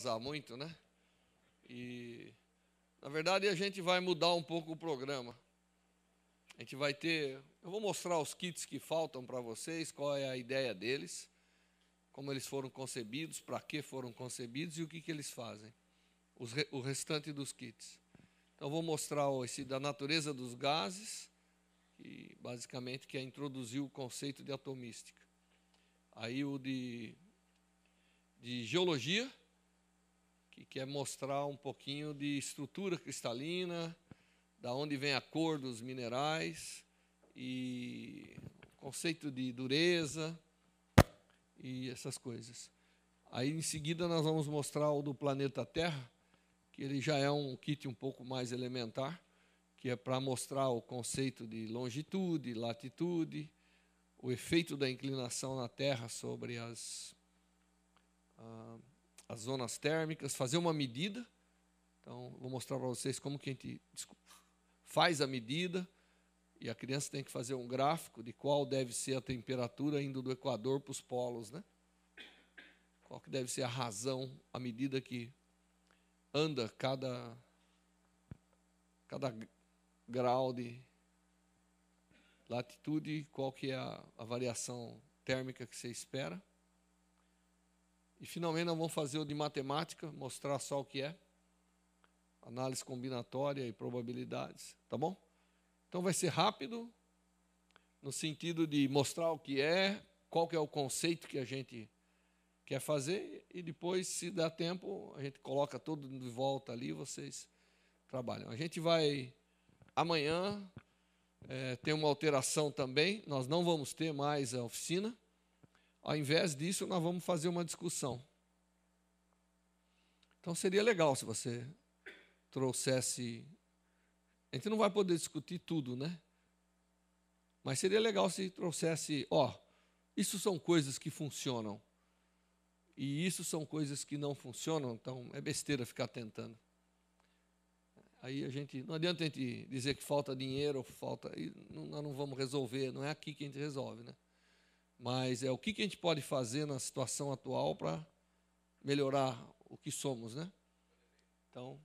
usar muito, né? E na verdade a gente vai mudar um pouco o programa. A gente vai ter, eu vou mostrar os kits que faltam para vocês, qual é a ideia deles, como eles foram concebidos, para que foram concebidos e o que, que eles fazem. Os, o restante dos kits. Então eu vou mostrar esse da natureza dos gases, que basicamente quer introduzir o conceito de atomística. Aí o de, de geologia, que quer mostrar um pouquinho de estrutura cristalina, da onde vem a cor dos minerais e conceito de dureza e essas coisas. Aí em seguida nós vamos mostrar o do planeta Terra, que ele já é um kit um pouco mais elementar, que é para mostrar o conceito de longitude, latitude, o efeito da inclinação na Terra sobre as ah, as zonas térmicas, fazer uma medida. Então, vou mostrar para vocês como que a gente faz a medida. E a criança tem que fazer um gráfico de qual deve ser a temperatura indo do Equador para os polos, né? Qual que deve ser a razão, a medida que anda cada, cada grau de latitude, qual que é a, a variação térmica que você espera. E finalmente nós vamos fazer o de matemática, mostrar só o que é. Análise combinatória e probabilidades, tá bom? Então vai ser rápido, no sentido de mostrar o que é, qual que é o conceito que a gente quer fazer, e depois, se dá tempo, a gente coloca tudo de volta ali, vocês trabalham. A gente vai amanhã. É, eh, tem uma alteração também, nós não vamos ter mais a oficina. Ao invés disso, nós vamos fazer uma discussão. Então seria legal se você trouxesse. A gente não vai poder discutir tudo, né? Mas seria legal se trouxesse, ó, isso são coisas que funcionam. E isso são coisas que não funcionam, então é besteira ficar tentando. Aí a gente. Não adianta a gente dizer que falta dinheiro, falta. Nós não vamos resolver, não é aqui que a gente resolve, né? Mas é o que, a gente pode fazer na situação atual para melhorar o que somos, né? Então.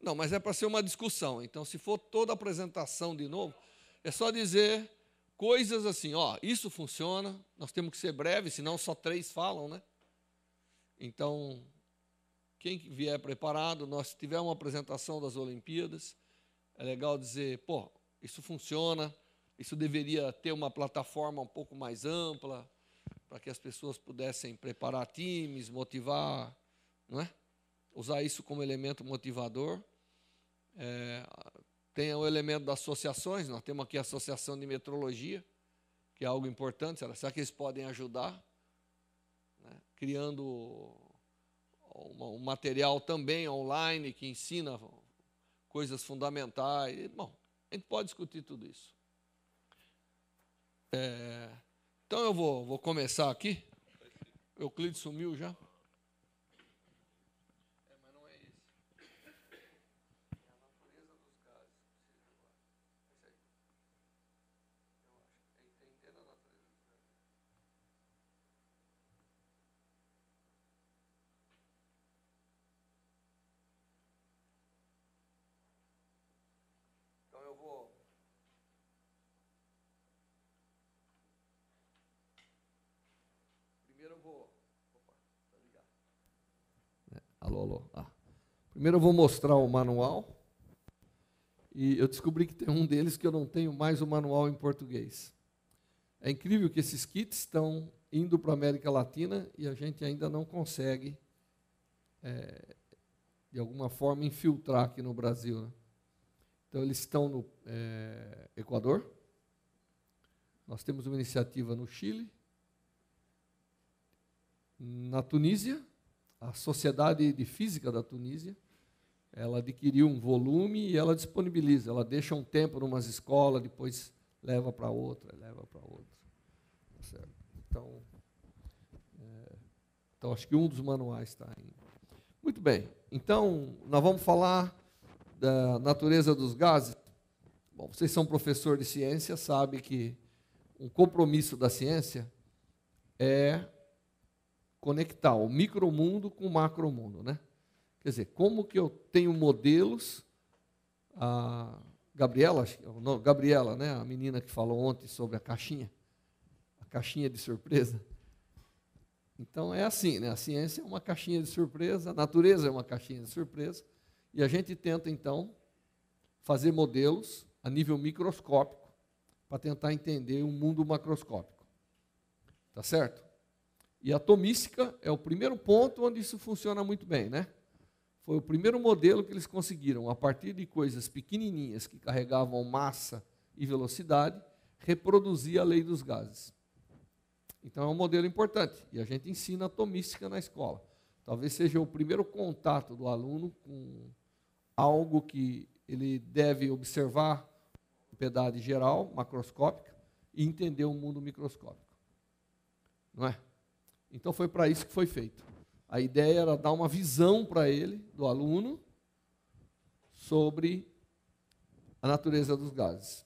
Não, mas é para ser uma discussão. Então, se for toda a apresentação de novo, é só dizer coisas assim, ó, isso funciona, nós temos que ser breve, senão só três falam, né? Então, quem vier preparado, nós tiver uma apresentação das Olimpíadas. É legal dizer, pô, isso funciona, isso deveria ter uma plataforma um pouco mais ampla, para que as pessoas pudessem preparar times, motivar, não é? Usar isso como elemento motivador. É, tem o elemento das associações, nós temos aqui a Associação de Metrologia, que é algo importante, será, será que eles podem ajudar? Né? Criando um material também online que ensina coisas fundamentais. Bom, a gente pode discutir tudo isso. É, então eu vou, vou começar aqui. Euclides sumiu já? Ah. Primeiro eu vou mostrar o manual. E eu descobri que tem um deles que eu não tenho mais o manual em português. É incrível que esses kits estão indo para a América Latina e a gente ainda não consegue, é, de alguma forma, infiltrar aqui no Brasil. Né? Então, eles estão no é, Equador. Nós temos uma iniciativa no Chile, na Tunísia, a Sociedade de Física da Tunísia, ela adquiriu um volume e ela disponibiliza, ela deixa um tempo em umas escolas, depois leva para outra, leva para outra. Tá certo? Então, é, então, acho que um dos manuais está aí. Muito bem, então nós vamos falar da natureza dos gases. Bom, vocês são professor de ciência, sabem que um compromisso da ciência é conectar o micromundo com o macromundo, né? Quer dizer, como que eu tenho modelos a Gabriela, não, é Gabriela, né, a menina que falou ontem sobre a caixinha, a caixinha de surpresa. Então é assim, né? A ciência é uma caixinha de surpresa, a natureza é uma caixinha de surpresa, e a gente tenta então fazer modelos a nível microscópico para tentar entender o um mundo macroscópico. Tá certo? E a atomística é o primeiro ponto onde isso funciona muito bem, né? Foi o primeiro modelo que eles conseguiram, a partir de coisas pequenininhas que carregavam massa e velocidade, reproduzir a lei dos gases. Então é um modelo importante e a gente ensina atomística na escola. Talvez seja o primeiro contato do aluno com algo que ele deve observar propriedade geral, macroscópica, e entender o mundo microscópico. Não é? Então foi para isso que foi feito. A ideia era dar uma visão para ele, do aluno, sobre a natureza dos gases.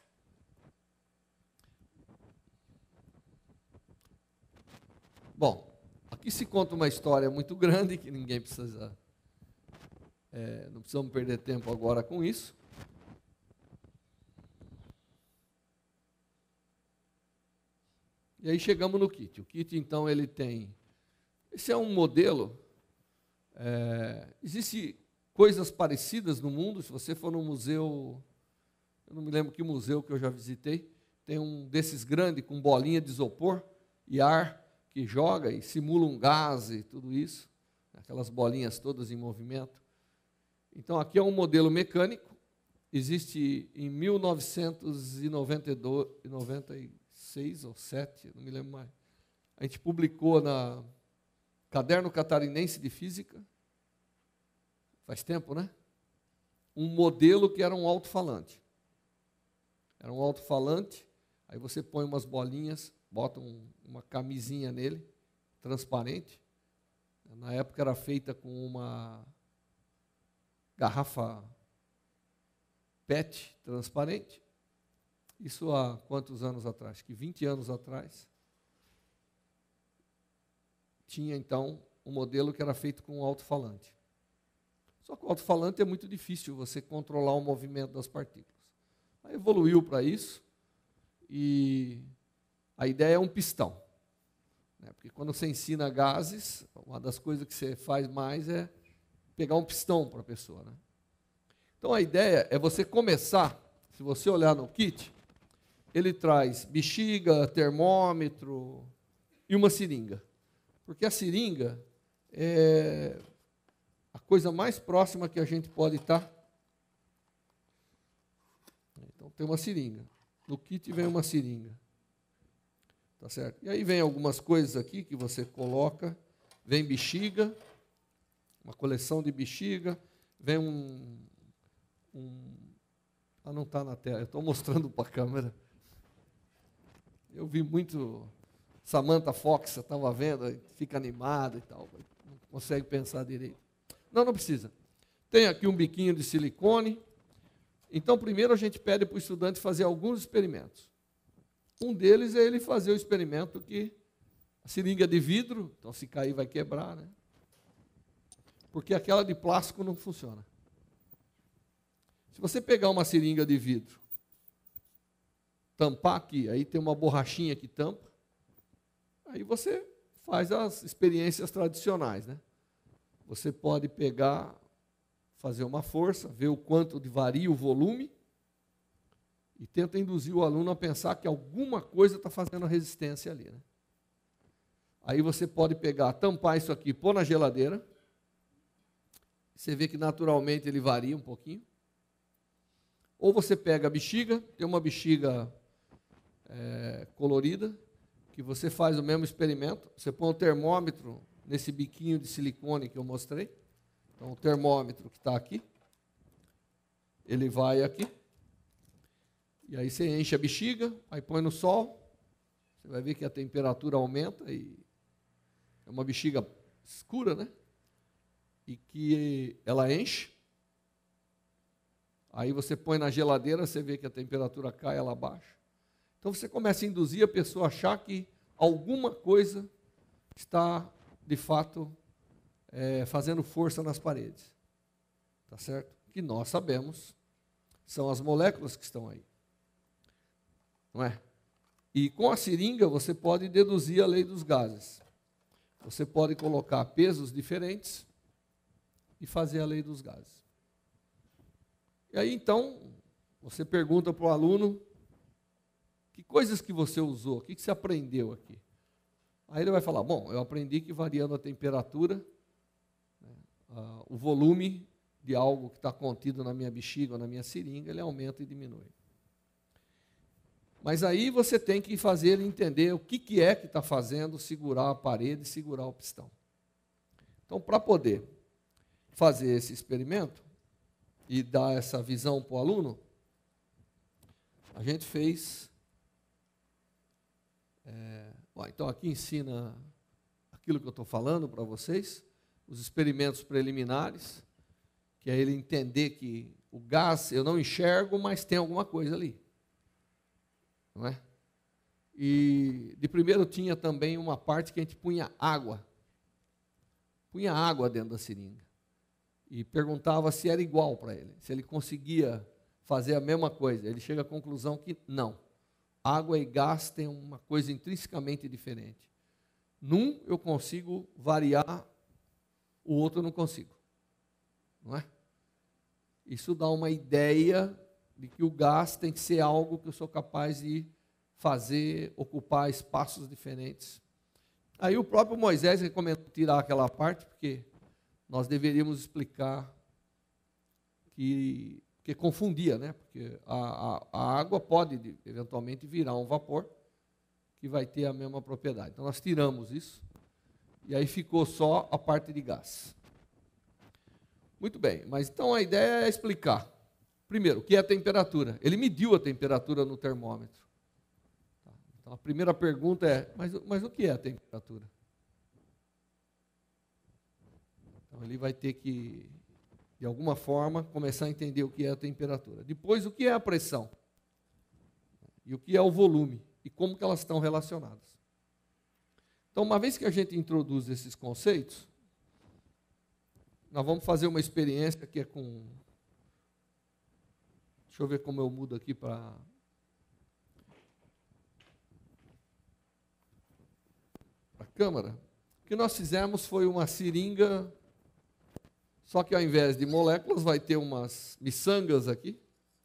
Bom, aqui se conta uma história muito grande que ninguém precisa. É, não precisamos perder tempo agora com isso. E aí chegamos no kit. O kit, então, ele tem. Esse é um modelo. É, Existem coisas parecidas no mundo. Se você for no museu, eu não me lembro que museu que eu já visitei, tem um desses grande com bolinha de isopor e ar que joga e simula um gás e tudo isso, aquelas bolinhas todas em movimento. Então aqui é um modelo mecânico, existe em 1992, seis ou sete, não me lembro mais. A gente publicou na Caderno Catarinense de Física, faz tempo, né? Um modelo que era um alto-falante. Era um alto-falante, aí você põe umas bolinhas, bota um, uma camisinha nele, transparente. Na época era feita com uma garrafa PET transparente. Isso há quantos anos atrás? Que 20 anos atrás tinha então um modelo que era feito com um alto-falante. Só que o alto-falante é muito difícil você controlar o movimento das partículas. Aí evoluiu para isso e a ideia é um pistão. Né? Porque quando você ensina gases, uma das coisas que você faz mais é pegar um pistão para a pessoa. Né? Então a ideia é você começar, se você olhar no kit, ele traz bexiga, termômetro e uma seringa. Porque a seringa é a coisa mais próxima que a gente pode estar. Então tem uma seringa. No kit vem uma seringa. Tá certo? E aí vem algumas coisas aqui que você coloca. Vem bexiga, uma coleção de bexiga, vem um. um ah, não está na tela, estou mostrando para a câmera. Eu vi muito Samantha Fox, estava vendo, fica animada e tal, não consegue pensar direito. Não, não precisa. Tem aqui um biquinho de silicone. Então, primeiro a gente pede para o estudante fazer alguns experimentos. Um deles é ele fazer o experimento que a seringa de vidro, então se cair vai quebrar, né? Porque aquela de plástico não funciona. Se você pegar uma seringa de vidro tampar aqui, aí tem uma borrachinha que tampa. Aí você faz as experiências tradicionais, né? Você pode pegar, fazer uma força, ver o quanto varia o volume e tenta induzir o aluno a pensar que alguma coisa está fazendo a resistência ali, né? Aí você pode pegar, tampar isso aqui, pôr na geladeira. Você vê que naturalmente ele varia um pouquinho. Ou você pega a bexiga, tem uma bexiga é, colorida, que você faz o mesmo experimento. Você põe o termômetro nesse biquinho de silicone que eu mostrei. Então, o termômetro que está aqui, ele vai aqui. E aí você enche a bexiga, aí põe no sol. Você vai ver que a temperatura aumenta e é uma bexiga escura, né? E que ela enche. Aí você põe na geladeira, você vê que a temperatura cai, ela baixa. Então você começa a induzir a pessoa a achar que alguma coisa está, de fato, é, fazendo força nas paredes. Tá certo? Que nós sabemos são as moléculas que estão aí. Não é? E com a seringa você pode deduzir a lei dos gases. Você pode colocar pesos diferentes e fazer a lei dos gases. E aí então, você pergunta para o aluno que coisas que você usou? O que, que você aprendeu aqui? Aí ele vai falar: Bom, eu aprendi que variando a temperatura, né, o volume de algo que está contido na minha bexiga ou na minha seringa, ele aumenta e diminui. Mas aí você tem que fazer ele entender o que, que é que está fazendo segurar a parede, segurar o pistão. Então, para poder fazer esse experimento e dar essa visão para o aluno, a gente fez é, então aqui ensina aquilo que eu estou falando para vocês, os experimentos preliminares, que é ele entender que o gás eu não enxergo, mas tem alguma coisa ali. Não é? E de primeiro tinha também uma parte que a gente punha água. Punha água dentro da seringa. E perguntava se era igual para ele, se ele conseguia fazer a mesma coisa. Ele chega à conclusão que não. Água e gás têm uma coisa intrinsecamente diferente. Num eu consigo variar, o outro eu não consigo. Não é? Isso dá uma ideia de que o gás tem que ser algo que eu sou capaz de fazer, ocupar espaços diferentes. Aí o próprio Moisés recomendou tirar aquela parte, porque nós deveríamos explicar que porque confundia, né? Porque a, a, a água pode eventualmente virar um vapor que vai ter a mesma propriedade. Então nós tiramos isso e aí ficou só a parte de gás. Muito bem, mas então a ideia é explicar. Primeiro, o que é a temperatura? Ele mediu a temperatura no termômetro. Tá. Então a primeira pergunta é: mas, mas o que é a temperatura? Então ele vai ter que de alguma forma, começar a entender o que é a temperatura. Depois, o que é a pressão? E o que é o volume? E como que elas estão relacionadas? Então, uma vez que a gente introduz esses conceitos, nós vamos fazer uma experiência que é com. Deixa eu ver como eu mudo aqui para. Para a câmera. O que nós fizemos foi uma seringa só que ao invés de moléculas, vai ter umas miçangas aqui.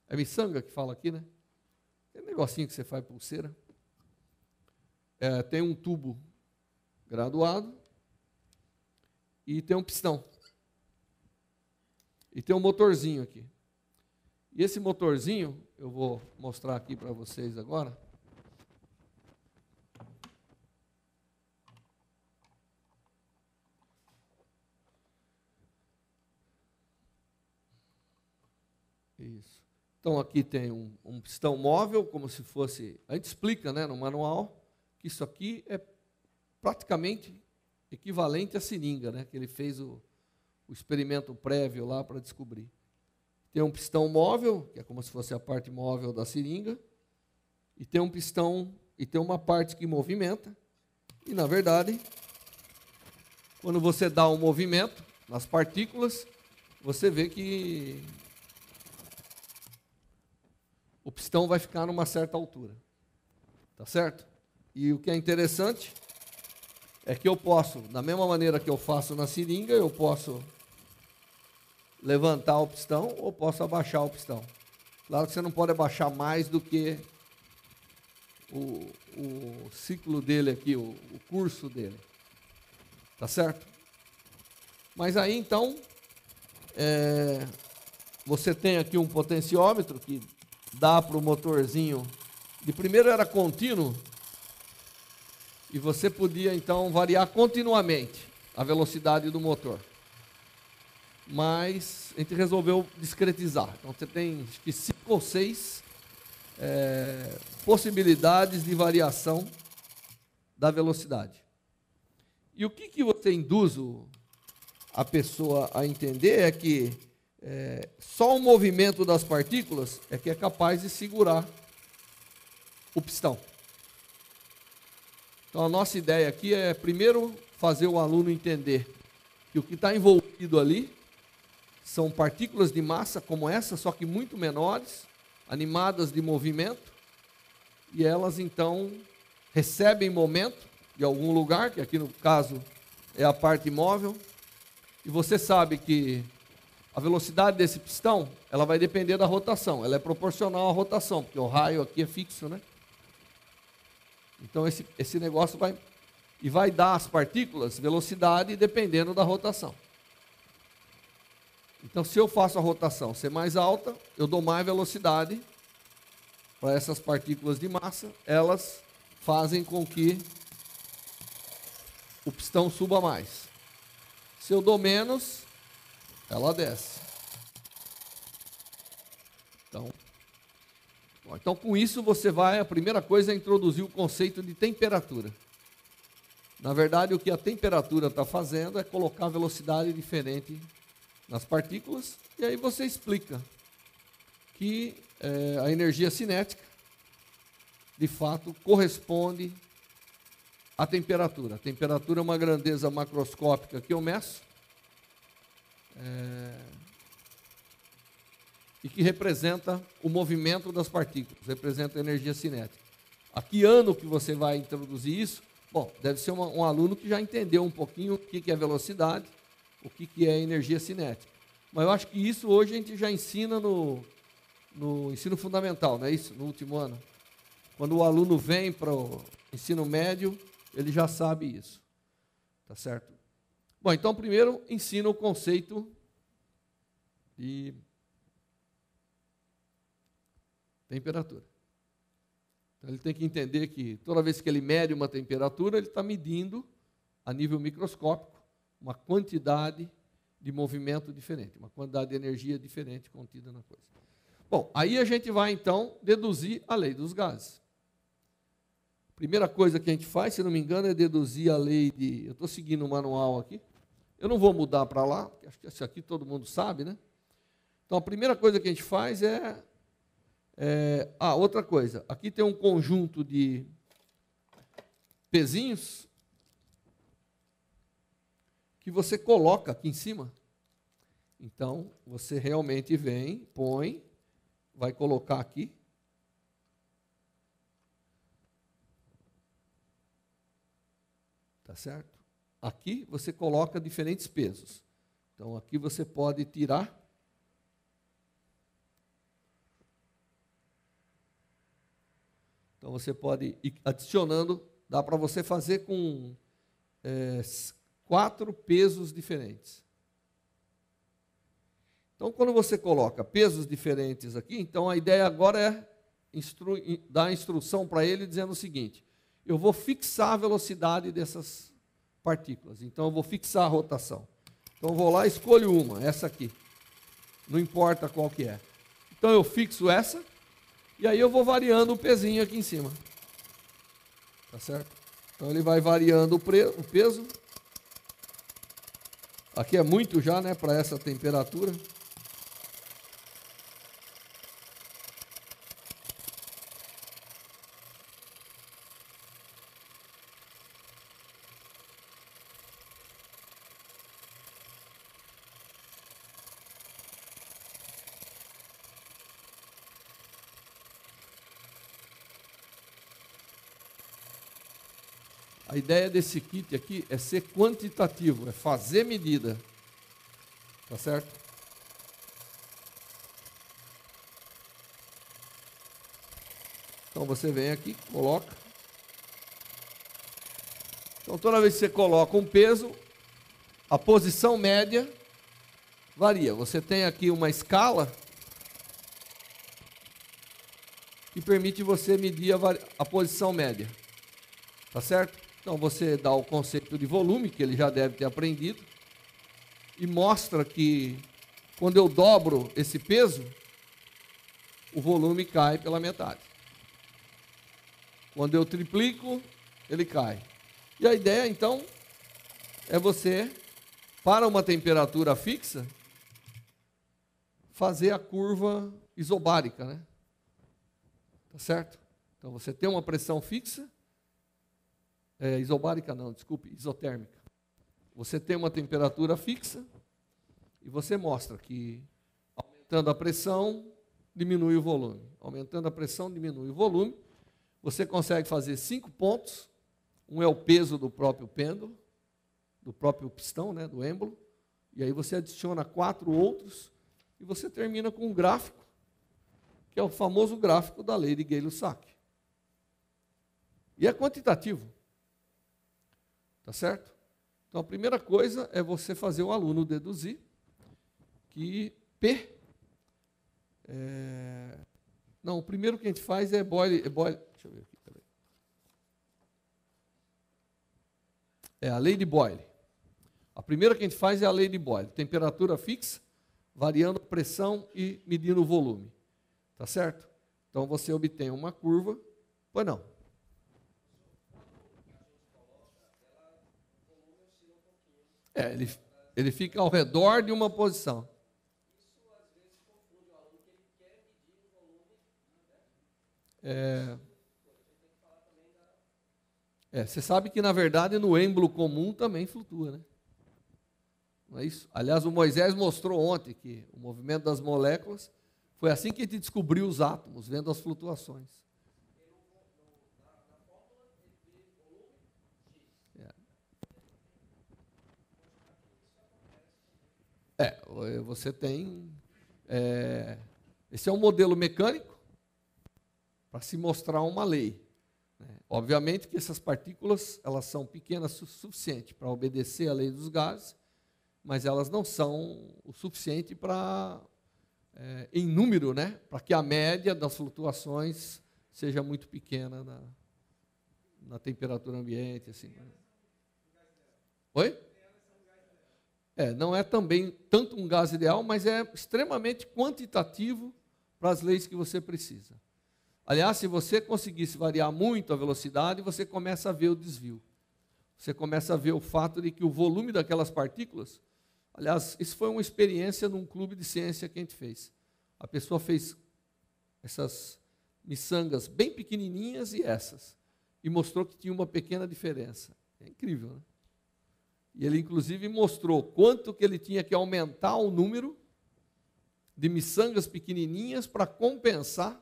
É miçanga que fala aqui, né? Aquele negocinho que você faz pulseira. É, tem um tubo graduado e tem um pistão. E tem um motorzinho aqui. E esse motorzinho, eu vou mostrar aqui para vocês agora. Então aqui tem um, um pistão móvel, como se fosse. A gente explica né, no manual que isso aqui é praticamente equivalente à seringa, né, que ele fez o, o experimento prévio lá para descobrir. Tem um pistão móvel, que é como se fosse a parte móvel da seringa, e tem um pistão, e tem uma parte que movimenta. E na verdade, quando você dá um movimento nas partículas, você vê que pistão vai ficar numa certa altura. Tá certo? E o que é interessante é que eu posso, da mesma maneira que eu faço na seringa, eu posso levantar o pistão ou posso abaixar o pistão. Claro que você não pode abaixar mais do que o, o ciclo dele aqui, o, o curso dele. Tá certo? Mas aí então, é, você tem aqui um potenciômetro que dá para o motorzinho. De primeiro era contínuo, e você podia então variar continuamente a velocidade do motor. Mas a gente resolveu discretizar. Então você tem acho que cinco ou seis é, possibilidades de variação da velocidade. E o que, que você induz a pessoa a entender é que é, só o movimento das partículas é que é capaz de segurar o pistão. Então a nossa ideia aqui é primeiro fazer o aluno entender que o que está envolvido ali são partículas de massa como essa, só que muito menores, animadas de movimento, e elas então recebem momento de algum lugar, que aqui no caso é a parte móvel, e você sabe que a velocidade desse pistão, ela vai depender da rotação. Ela é proporcional à rotação, porque o raio aqui é fixo, né? Então esse, esse negócio vai e vai dar às partículas velocidade dependendo da rotação. Então se eu faço a rotação ser mais alta, eu dou mais velocidade para essas partículas de massa, elas fazem com que o pistão suba mais. Se eu dou menos, ela desce. Então, então com isso você vai, a primeira coisa é introduzir o conceito de temperatura. Na verdade, o que a temperatura está fazendo é colocar velocidade diferente nas partículas, e aí você explica que é, a energia cinética, de fato, corresponde à temperatura. A temperatura é uma grandeza macroscópica que eu meço, é, e que representa o movimento das partículas, representa a energia cinética. A que ano que você vai introduzir isso? Bom, deve ser uma, um aluno que já entendeu um pouquinho o que, que é velocidade, o que, que é energia cinética. Mas eu acho que isso hoje a gente já ensina no, no ensino fundamental, não é isso? No último ano. Quando o aluno vem para o ensino médio, ele já sabe isso. Tá certo? Bom, então primeiro ensina o conceito de temperatura. Então, ele tem que entender que toda vez que ele mede uma temperatura, ele está medindo a nível microscópico uma quantidade de movimento diferente, uma quantidade de energia diferente contida na coisa. Bom, aí a gente vai então deduzir a lei dos gases. Primeira coisa que a gente faz, se não me engano, é deduzir a lei de. Eu estou seguindo o manual aqui. Eu não vou mudar para lá, porque acho que isso aqui todo mundo sabe, né? Então a primeira coisa que a gente faz é. é ah, outra coisa. Aqui tem um conjunto de pezinhos que você coloca aqui em cima. Então, você realmente vem, põe, vai colocar aqui. Tá certo? Aqui você coloca diferentes pesos. Então aqui você pode tirar Então você pode ir adicionando, dá para você fazer com é, quatro pesos diferentes. Então, quando você coloca pesos diferentes aqui, então a ideia agora é instru dar a instrução para ele dizendo o seguinte: eu vou fixar a velocidade dessas partículas. Então eu vou fixar a rotação. Então eu vou lá e escolho uma, essa aqui. Não importa qual que é. Então eu fixo essa e aí eu vou variando o pezinho aqui em cima. Tá certo? Então ele vai variando o, o peso. Aqui é muito já, né, para essa temperatura. A ideia desse kit aqui é ser quantitativo, é fazer medida. Tá certo? Então você vem aqui, coloca. Então toda vez que você coloca um peso, a posição média varia. Você tem aqui uma escala que permite você medir a, a posição média. Tá certo? Então você dá o conceito de volume, que ele já deve ter aprendido, e mostra que quando eu dobro esse peso, o volume cai pela metade. Quando eu triplico, ele cai. E a ideia, então, é você, para uma temperatura fixa, fazer a curva isobárica, né? Tá certo? Então você tem uma pressão fixa é, isobárica não, desculpe, isotérmica. Você tem uma temperatura fixa e você mostra que aumentando a pressão diminui o volume, aumentando a pressão diminui o volume. Você consegue fazer cinco pontos. Um é o peso do próprio pêndulo, do próprio pistão, né, do êmbolo. E aí você adiciona quatro outros e você termina com um gráfico, que é o famoso gráfico da lei de Gay-Lussac. E é quantitativo. Tá certo? Então a primeira coisa é você fazer o aluno deduzir que P. É... Não, o primeiro que a gente faz é Boyle É deixa eu ver aqui, peraí. É a lei de Boyle. A primeira que a gente faz é a lei de Boyle. Temperatura fixa, variando a pressão e medindo o volume. Tá certo? Então você obtém uma curva. Pois não, É, ele, ele fica ao redor de uma posição. É, é, você sabe que, na verdade, no êmbolo comum também flutua, né? Não é isso? Aliás, o Moisés mostrou ontem que o movimento das moléculas foi assim que ele descobriu os átomos, vendo as flutuações. É, você tem. É, esse é um modelo mecânico para se mostrar uma lei. Né? Obviamente que essas partículas elas são pequenas o suficiente para obedecer a lei dos gases, mas elas não são o suficiente para, é, em número, né, para que a média das flutuações seja muito pequena na, na temperatura ambiente. Assim. Oi? É, não é também tanto um gás ideal, mas é extremamente quantitativo para as leis que você precisa. Aliás, se você conseguisse variar muito a velocidade, você começa a ver o desvio. Você começa a ver o fato de que o volume daquelas partículas. Aliás, isso foi uma experiência num clube de ciência que a gente fez. A pessoa fez essas miçangas bem pequenininhas e essas, e mostrou que tinha uma pequena diferença. É incrível, né? E ele inclusive mostrou quanto que ele tinha que aumentar o número de miçangas pequenininhas para compensar.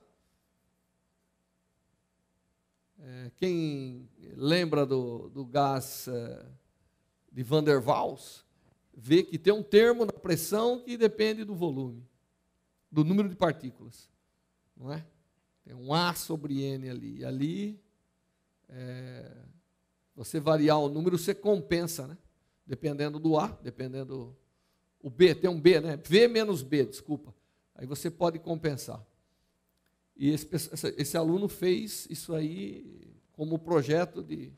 É, quem lembra do, do gás é, de Van der Waals, vê que tem um termo na pressão que depende do volume, do número de partículas, não é? Tem um A sobre N ali, e ali é, você variar o número, você compensa, né? dependendo do A, dependendo o B, tem um B, né? V menos B, desculpa. Aí você pode compensar. E esse, esse aluno fez isso aí como projeto de,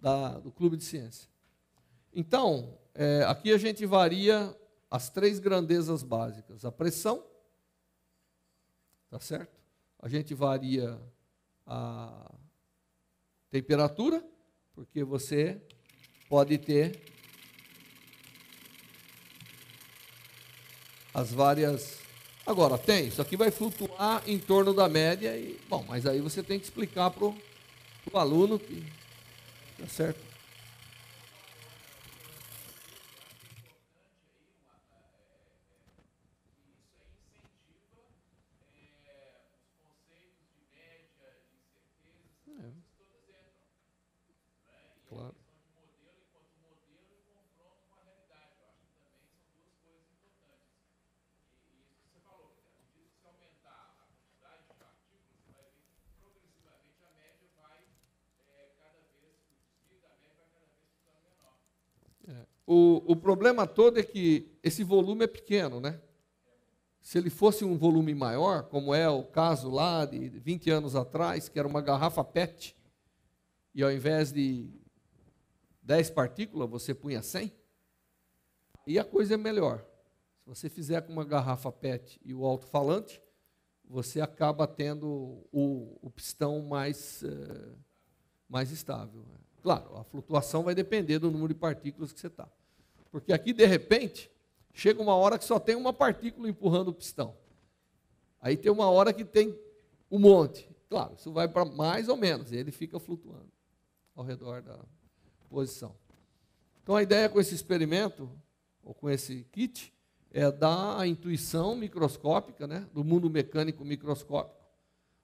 da, do Clube de Ciência. Então, é, aqui a gente varia as três grandezas básicas: a pressão, tá certo? A gente varia a temperatura, porque você pode ter as várias. Agora, tem, isso aqui vai flutuar em torno da média e. Bom, mas aí você tem que explicar para o aluno que. Tá certo? O, o problema todo é que esse volume é pequeno, né? Se ele fosse um volume maior, como é o caso lá de 20 anos atrás, que era uma garrafa PET, e ao invés de 10 partículas, você punha 100, e a coisa é melhor. Se você fizer com uma garrafa PET e o alto-falante, você acaba tendo o, o pistão mais, é, mais estável. Né? Claro, a flutuação vai depender do número de partículas que você está. Porque aqui, de repente, chega uma hora que só tem uma partícula empurrando o pistão. Aí tem uma hora que tem um monte. Claro, isso vai para mais ou menos, e ele fica flutuando ao redor da posição. Então a ideia com esse experimento, ou com esse kit, é dar a intuição microscópica, né, do mundo mecânico microscópico,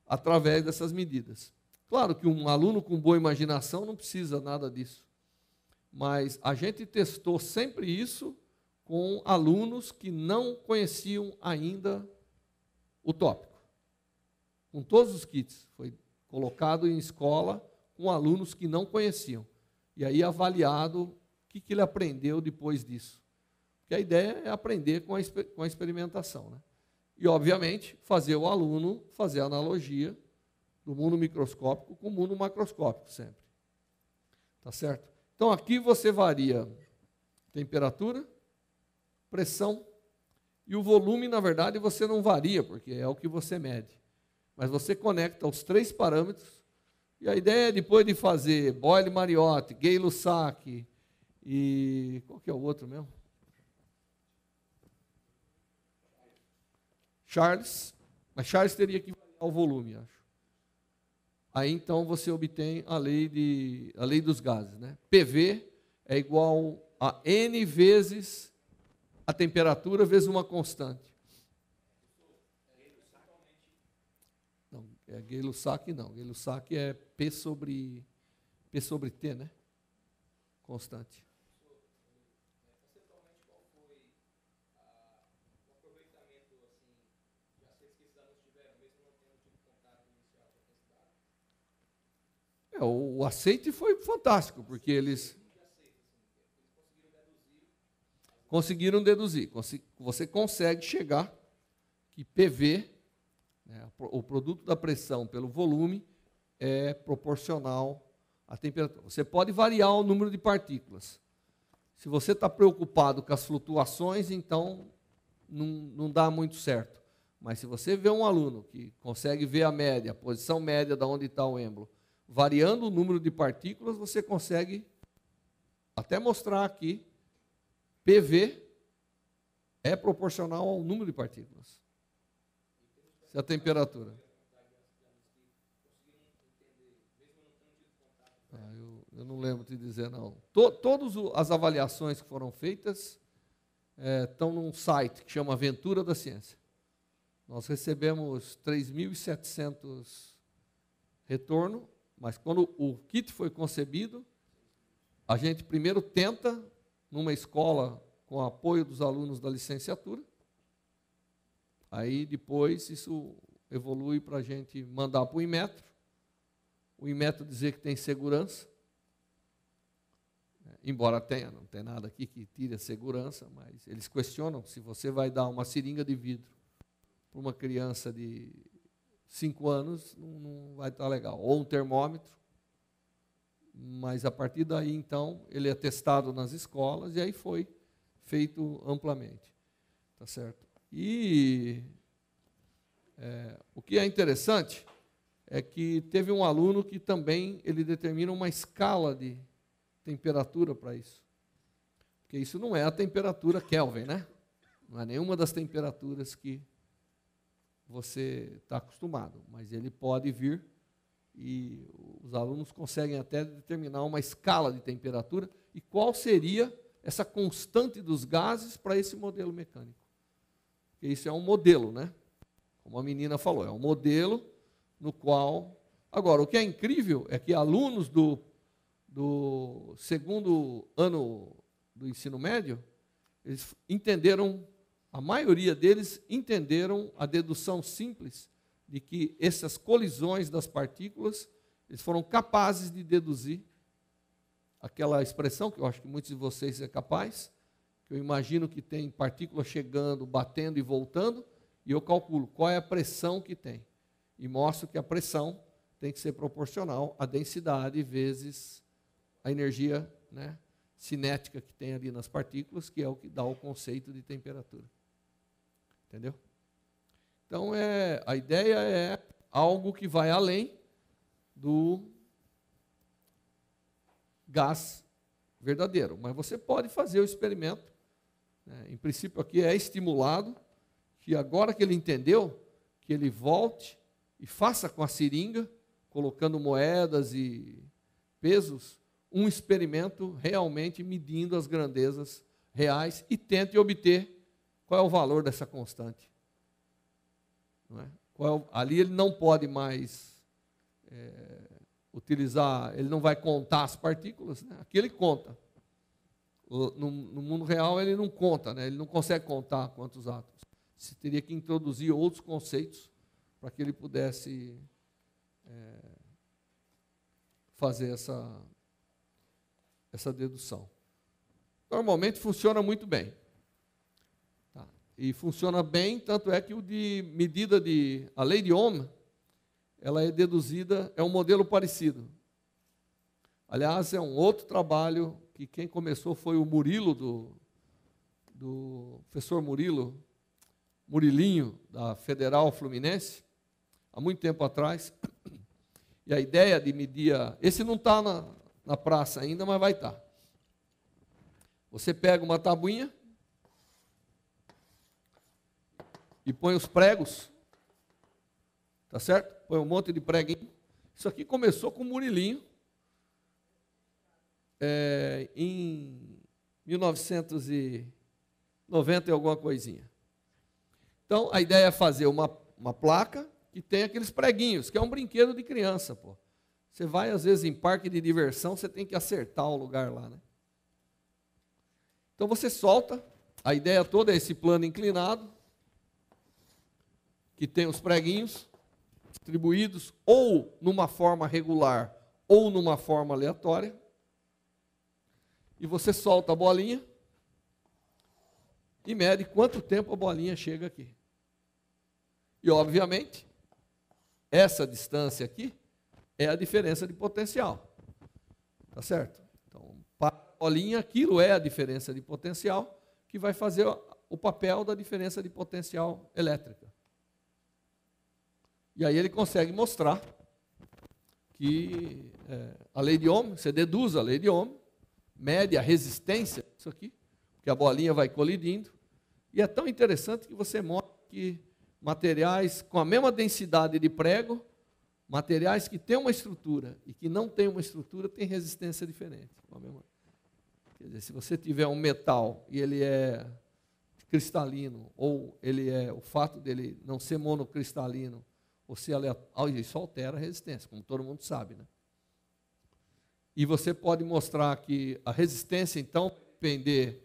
através dessas medidas. Claro que um aluno com boa imaginação não precisa nada disso. Mas a gente testou sempre isso com alunos que não conheciam ainda o tópico. Com todos os kits. Foi colocado em escola com alunos que não conheciam. E aí avaliado o que, que ele aprendeu depois disso. Porque a ideia é aprender com a, com a experimentação. Né? E, obviamente, fazer o aluno fazer analogia do mundo microscópico com o mundo macroscópico sempre. Tá certo? Então aqui você varia temperatura, pressão e o volume, na verdade, você não varia, porque é o que você mede. Mas você conecta os três parâmetros e a ideia é depois de fazer Boyle Mariotte, Gay Lussac e qual que é o outro mesmo? Charles, mas Charles teria que variar o volume, acho aí então você obtém a lei, de, a lei dos gases. Né? PV é igual a N vezes a temperatura vezes uma constante. Não, é Gay-Lussac não. Gay-Lussac é P sobre, P sobre T, né? Constante. É, o, o aceite foi fantástico, porque eles conseguiram deduzir. Você consegue chegar que PV, né, o produto da pressão pelo volume, é proporcional à temperatura. Você pode variar o número de partículas. Se você está preocupado com as flutuações, então não, não dá muito certo. Mas se você vê um aluno que consegue ver a média, a posição média da onde está o êmbolo, variando o número de partículas, você consegue até mostrar aqui PV é proporcional ao número de partículas. Se a temperatura. Ah, eu, eu, não lembro de dizer, não. To, todas as avaliações que foram feitas é, estão num site que chama Aventura da Ciência. Nós recebemos 3.700 retorno mas quando o kit foi concebido, a gente primeiro tenta, numa escola com apoio dos alunos da licenciatura, aí depois isso evolui para a gente mandar para o Inmetro, o Inmetro dizer que tem segurança, né, embora tenha, não tem nada aqui que tire a segurança, mas eles questionam se você vai dar uma seringa de vidro para uma criança de cinco anos não, não vai estar legal. Ou um termômetro, mas a partir daí, então, ele é testado nas escolas e aí foi feito amplamente. Tá certo? E é, o que é interessante é que teve um aluno que também ele determina uma escala de temperatura para isso. Porque isso não é a temperatura Kelvin, né? Não é nenhuma das temperaturas que você está acostumado, mas ele pode vir e os alunos conseguem até determinar uma escala de temperatura e qual seria essa constante dos gases para esse modelo mecânico. Porque isso é um modelo, né? Como a menina falou, é um modelo no qual. Agora, o que é incrível é que alunos do, do segundo ano do ensino médio, eles entenderam a maioria deles entenderam a dedução simples de que essas colisões das partículas, eles foram capazes de deduzir aquela expressão que eu acho que muitos de vocês é capaz, que eu imagino que tem partícula chegando, batendo e voltando, e eu calculo qual é a pressão que tem. E mostro que a pressão tem que ser proporcional à densidade vezes a energia né, cinética que tem ali nas partículas, que é o que dá o conceito de temperatura. Entendeu? Então é, a ideia é algo que vai além do gás verdadeiro. Mas você pode fazer o experimento. Né? Em princípio, aqui é estimulado que agora que ele entendeu, que ele volte e faça com a seringa, colocando moedas e pesos, um experimento realmente medindo as grandezas reais e tente obter qual é o valor dessa constante? É? É o, ali ele não pode mais é, utilizar, ele não vai contar as partículas, né? aqui ele conta. No, no, mundo real ele não conta, né? ele não consegue contar quantos átomos. Você teria que introduzir outros conceitos para que ele pudesse é, fazer essa, essa dedução. Normalmente funciona muito bem e funciona bem, tanto é que o de medida de a lei de Ohm, ela é deduzida, é um modelo parecido. Aliás, é um outro trabalho que quem começou foi o Murilo do, do professor Murilo Murilinho da Federal Fluminense há muito tempo atrás. E a ideia de medir. A... Esse não está na, na praça ainda, mas vai estar. Tá. Você pega uma tabuinha, e põe os pregos, tá certo? Põe um monte de preguinho. Isso aqui começou com o Murilinho, é, em 1990 e alguma coisinha. Então, a ideia é fazer uma, uma placa que tem aqueles preguinhos, que é um brinquedo de criança, pô. Você vai, às vezes, em parque de diversão, você tem que acertar o lugar lá, né? Então, você solta, a ideia toda é esse plano inclinado, que tem os preguinhos distribuídos ou numa forma regular ou numa forma aleatória. E você solta a bolinha e mede quanto tempo a bolinha chega aqui. E obviamente, essa distância aqui é a diferença de potencial. Tá certo? Então, para a bolinha, aquilo é a diferença de potencial que vai fazer o papel da diferença de potencial elétrica. E aí ele consegue mostrar que é, a lei de Ohm, você deduz a lei de Ohm, mede a resistência, isso aqui, que a bolinha vai colidindo. E é tão interessante que você mostra que materiais com a mesma densidade de prego, materiais que têm uma estrutura e que não têm uma estrutura, têm resistência diferente. Quer dizer, se você tiver um metal e ele é cristalino, ou ele é o fato dele não ser monocristalino, você é isso altera a resistência, como todo mundo sabe, né? E você pode mostrar que a resistência, então, vai depender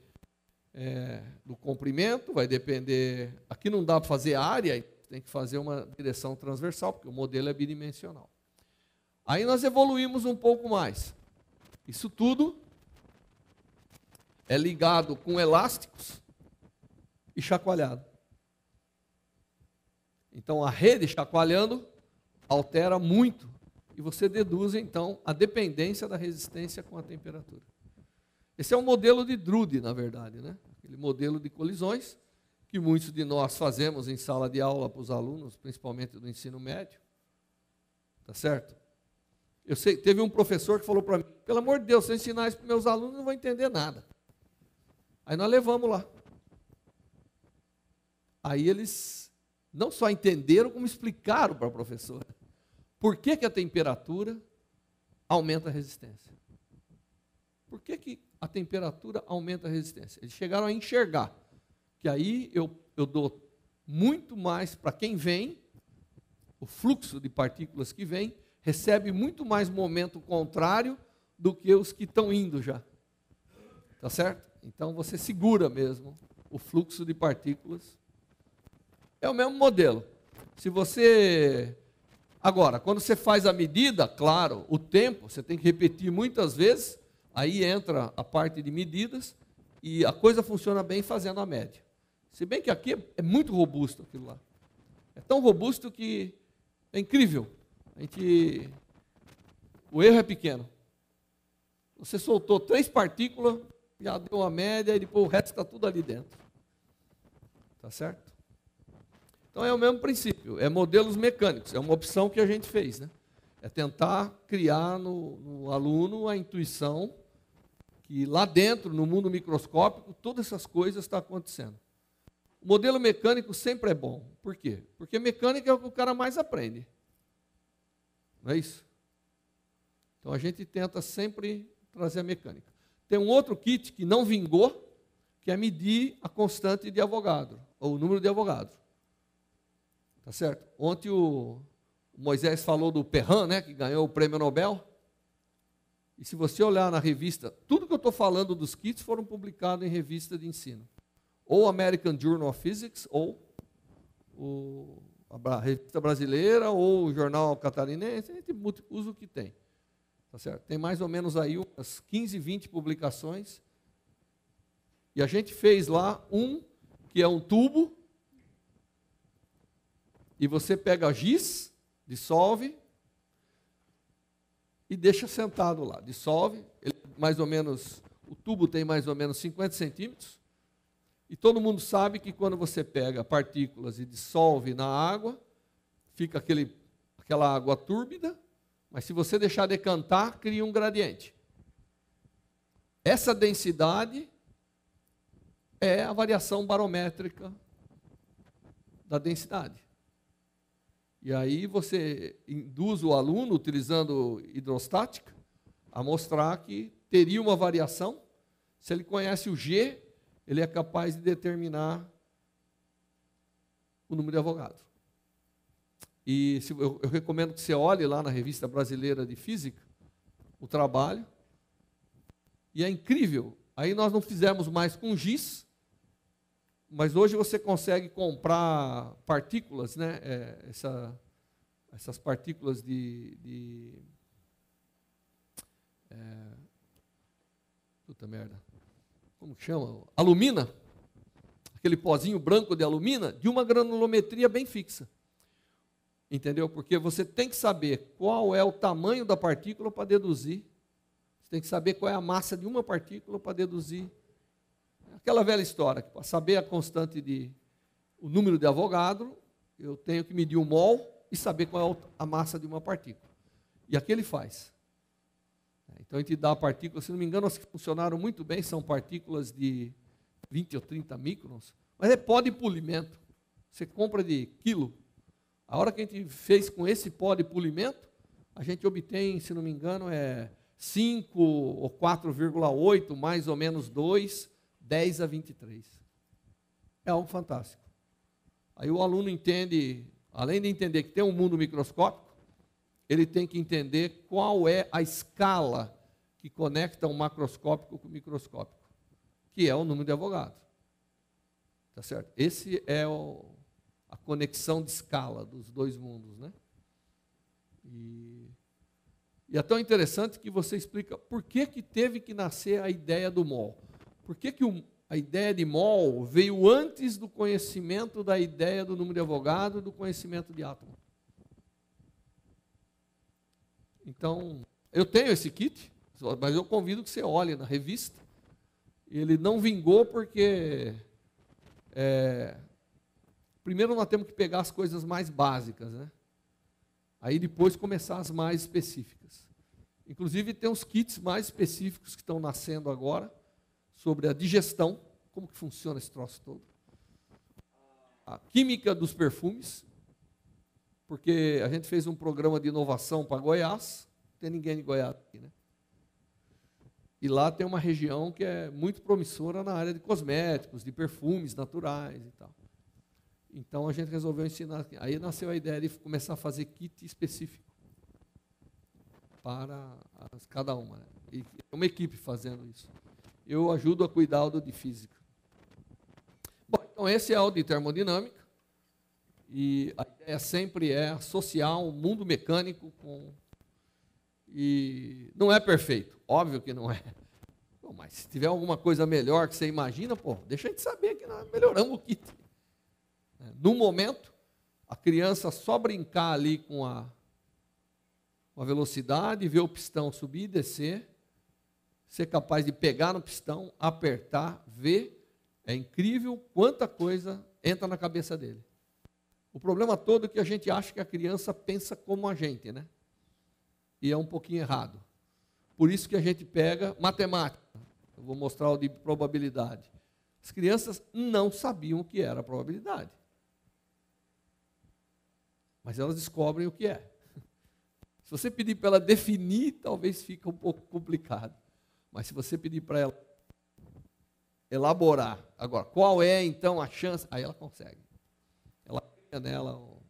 é, do comprimento, vai depender. Aqui não dá para fazer área, tem que fazer uma direção transversal, porque o modelo é bidimensional. Aí nós evoluímos um pouco mais. Isso tudo é ligado com elásticos e chacoalhado. Então a rede chacoalhando altera muito e você deduz então a dependência da resistência com a temperatura. Esse é um modelo de Drude, na verdade, né? Aquele modelo de colisões que muitos de nós fazemos em sala de aula para os alunos, principalmente do ensino médio. Tá certo? Eu sei, teve um professor que falou para mim: pelo amor de Deus, se eu ensinar isso para meus alunos, não vão entender nada. Aí nós levamos lá. Aí eles não só entenderam, como explicaram para a professora por que, que a temperatura aumenta a resistência. Por que, que a temperatura aumenta a resistência? Eles chegaram a enxergar que aí eu, eu dou muito mais para quem vem, o fluxo de partículas que vem recebe muito mais momento contrário do que os que estão indo já. Tá certo? Então você segura mesmo o fluxo de partículas é o mesmo modelo. Se você. Agora, quando você faz a medida, claro, o tempo, você tem que repetir muitas vezes, aí entra a parte de medidas e a coisa funciona bem fazendo a média. Se bem que aqui é muito robusto aquilo lá. É tão robusto que é incrível. A gente... O erro é pequeno. Você soltou três partículas, já deu uma média e depois o resto está tudo ali dentro. Tá certo? Então é o mesmo princípio, é modelos mecânicos, é uma opção que a gente fez, né? É tentar criar no, no aluno a intuição que lá dentro, no mundo microscópico, todas essas coisas estão acontecendo. O modelo mecânico sempre é bom. Por quê? Porque mecânica é o que o cara mais aprende. Não é isso? Então a gente tenta sempre trazer a mecânica. Tem um outro kit que não vingou, que é medir a constante de Avogadro, ou o número de Avogadro. Tá certo? Ontem o Moisés falou do Perrin, né, que ganhou o prêmio Nobel. E se você olhar na revista, tudo que eu estou falando dos kits foram publicados em revista de ensino. Ou American Journal of Physics, ou o, a revista brasileira, ou o jornal catarinense, a gente usa o que tem. Tá certo? Tem mais ou menos aí umas 15, 20 publicações. E a gente fez lá um que é um tubo e você pega giz, dissolve e deixa sentado lá. Dissolve, ele, mais ou menos, o tubo tem mais ou menos 50 centímetros. E todo mundo sabe que quando você pega partículas e dissolve na água, fica aquele, aquela água túrbida, mas se você deixar decantar, cria um gradiente. Essa densidade é a variação barométrica da densidade. E aí você induz o aluno, utilizando hidrostática, a mostrar que teria uma variação. Se ele conhece o G, ele é capaz de determinar o número de avogados. E se, eu, eu recomendo que você olhe lá na Revista Brasileira de Física o trabalho. E é incrível. Aí nós não fizemos mais com giz, mas hoje você consegue comprar partículas, né? É, essa, essas partículas de. de é, puta merda. Como que chama? Alumina. Aquele pozinho branco de alumina, de uma granulometria bem fixa. Entendeu? Porque você tem que saber qual é o tamanho da partícula para deduzir. Você tem que saber qual é a massa de uma partícula para deduzir Aquela velha história, para tipo, saber a constante de o número de Avogadro, eu tenho que medir o mol e saber qual é a massa de uma partícula. E aqui ele faz. Então a gente dá a partícula, se não me engano, as que funcionaram muito bem são partículas de 20 ou 30 microns, mas é pó de polimento. Você compra de quilo. A hora que a gente fez com esse pó de polimento, a gente obtém, se não me engano, é 5 ou 4,8, mais ou menos 2 10 a 23. É algo fantástico. Aí o aluno entende, além de entender que tem um mundo microscópico, ele tem que entender qual é a escala que conecta o um macroscópico com o microscópico, que é o número de avogados. Tá certo? Esse é o, a conexão de escala dos dois mundos, né? E, e é tão interessante que você explica por que, que teve que nascer a ideia do mol. Por que, que o, a ideia de mol veio antes do conhecimento da ideia do número de advogado, do conhecimento de átomo? Então, eu tenho esse kit, mas eu convido que você olhe na revista. Ele não vingou porque é, primeiro nós temos que pegar as coisas mais básicas, né? Aí depois começar as mais específicas. Inclusive tem uns kits mais específicos que estão nascendo agora, sobre a digestão, como que funciona esse troço todo, a química dos perfumes, porque a gente fez um programa de inovação para Goiás, não tem ninguém de Goiás aqui, né? E lá tem uma região que é muito promissora na área de cosméticos, de perfumes naturais e tal. Então a gente resolveu ensinar. Aí nasceu a ideia de começar a fazer kit específico para as, cada uma. Né? E é uma equipe fazendo isso eu ajudo a cuidar do de física. Bom, então esse é o de termodinâmica. E a ideia sempre é associar o um mundo mecânico com. E não é perfeito, óbvio que não é. mas se tiver alguma coisa melhor que você imagina, pô, deixa a gente saber que nós melhoramos o kit. No momento, a criança só brincar ali com a, com a velocidade, ver o pistão subir e descer, ser capaz de pegar no pistão, apertar, ver. É incrível quanta coisa entra na cabeça dele. O problema todo é que a gente acha que a criança pensa como a gente, né? E é um pouquinho errado. Por isso que a gente pega matemática. Eu vou mostrar o de probabilidade. As crianças não sabiam o que era a probabilidade. Mas elas descobrem o que é. Se você pedir para ela definir, talvez fica um pouco complicado. Mas se você pedir para ela elaborar, agora, qual é então a chance? Aí ela consegue. Ela cria nela o,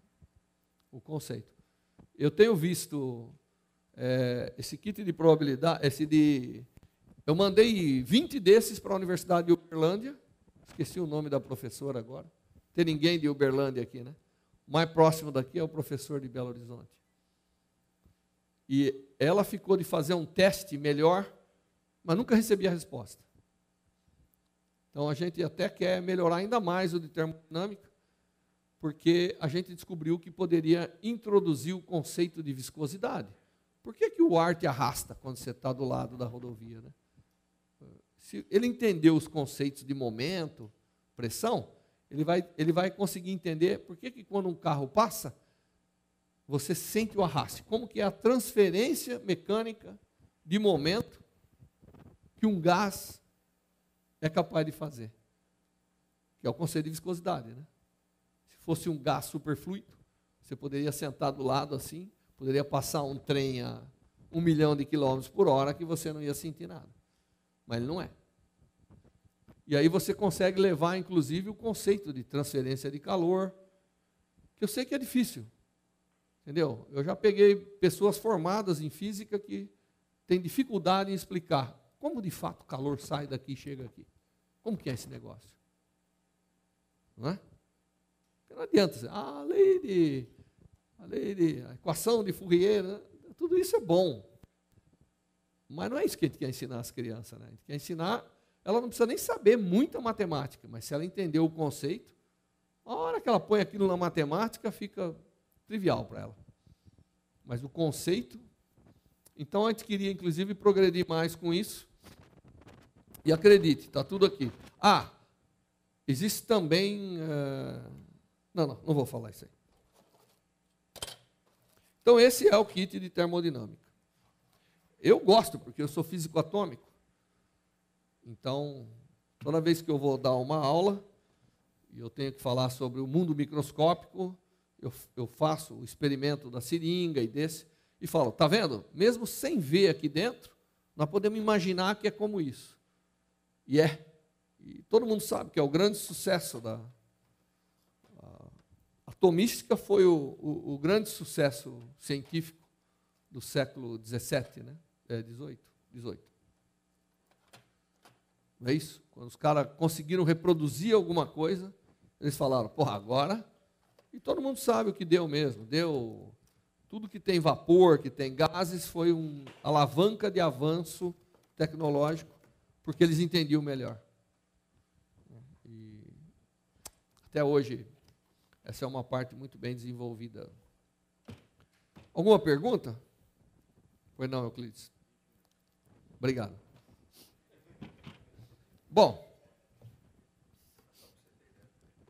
o conceito. Eu tenho visto é, esse kit de probabilidade, esse de. Eu mandei 20 desses para a Universidade de Uberlândia. Esqueci o nome da professora agora. tem ninguém de Uberlândia aqui, né? O mais próximo daqui é o professor de Belo Horizonte. E ela ficou de fazer um teste melhor mas nunca recebi a resposta. Então a gente até quer melhorar ainda mais o de termodinâmica, porque a gente descobriu que poderia introduzir o conceito de viscosidade. Por que, que o ar te arrasta quando você está do lado da rodovia? Né? Se ele entendeu os conceitos de momento, pressão, ele vai, ele vai conseguir entender por que, que quando um carro passa, você sente o arraste. Como que é a transferência mecânica de momento que um gás é capaz de fazer. Que é o conceito de viscosidade, né? Se fosse um gás superfluido, você poderia sentar do lado assim, poderia passar um trem a um milhão de quilômetros por hora que você não ia sentir nada. Mas ele não é. E aí você consegue levar, inclusive, o conceito de transferência de calor, que eu sei que é difícil. Entendeu? Eu já peguei pessoas formadas em física que têm dificuldade em explicar como de fato o calor sai daqui e chega aqui? Como que é esse negócio? Não é? Não adianta, ah, a lei de, a lei de, a equação de Fourier, né? tudo isso é bom. Mas não é isso que a gente quer ensinar as crianças, né? A gente quer ensinar, ela não precisa nem saber muita matemática, mas se ela entender o conceito, a hora que ela põe aquilo na matemática fica trivial para ela. Mas o conceito, então a gente queria inclusive progredir mais com isso. E acredite, está tudo aqui. Ah, existe também. Uh... Não, não, não vou falar isso aí. Então, esse é o kit de termodinâmica. Eu gosto, porque eu sou físico atômico. Então, toda vez que eu vou dar uma aula e eu tenho que falar sobre o mundo microscópico, eu, eu faço o experimento da seringa e desse, e falo: tá vendo? Mesmo sem ver aqui dentro, nós podemos imaginar que é como isso. E é. E todo mundo sabe que é o grande sucesso da. A atomística foi o, o, o grande sucesso científico do século 17 né? É, 18, 18. Não é isso? Quando os caras conseguiram reproduzir alguma coisa, eles falaram, porra, agora. E todo mundo sabe o que deu mesmo. Deu. Tudo que tem vapor, que tem gases, foi uma alavanca de avanço tecnológico porque eles entendiam melhor. E até hoje, essa é uma parte muito bem desenvolvida. Alguma pergunta? Pois não, Euclides. Obrigado. Bom,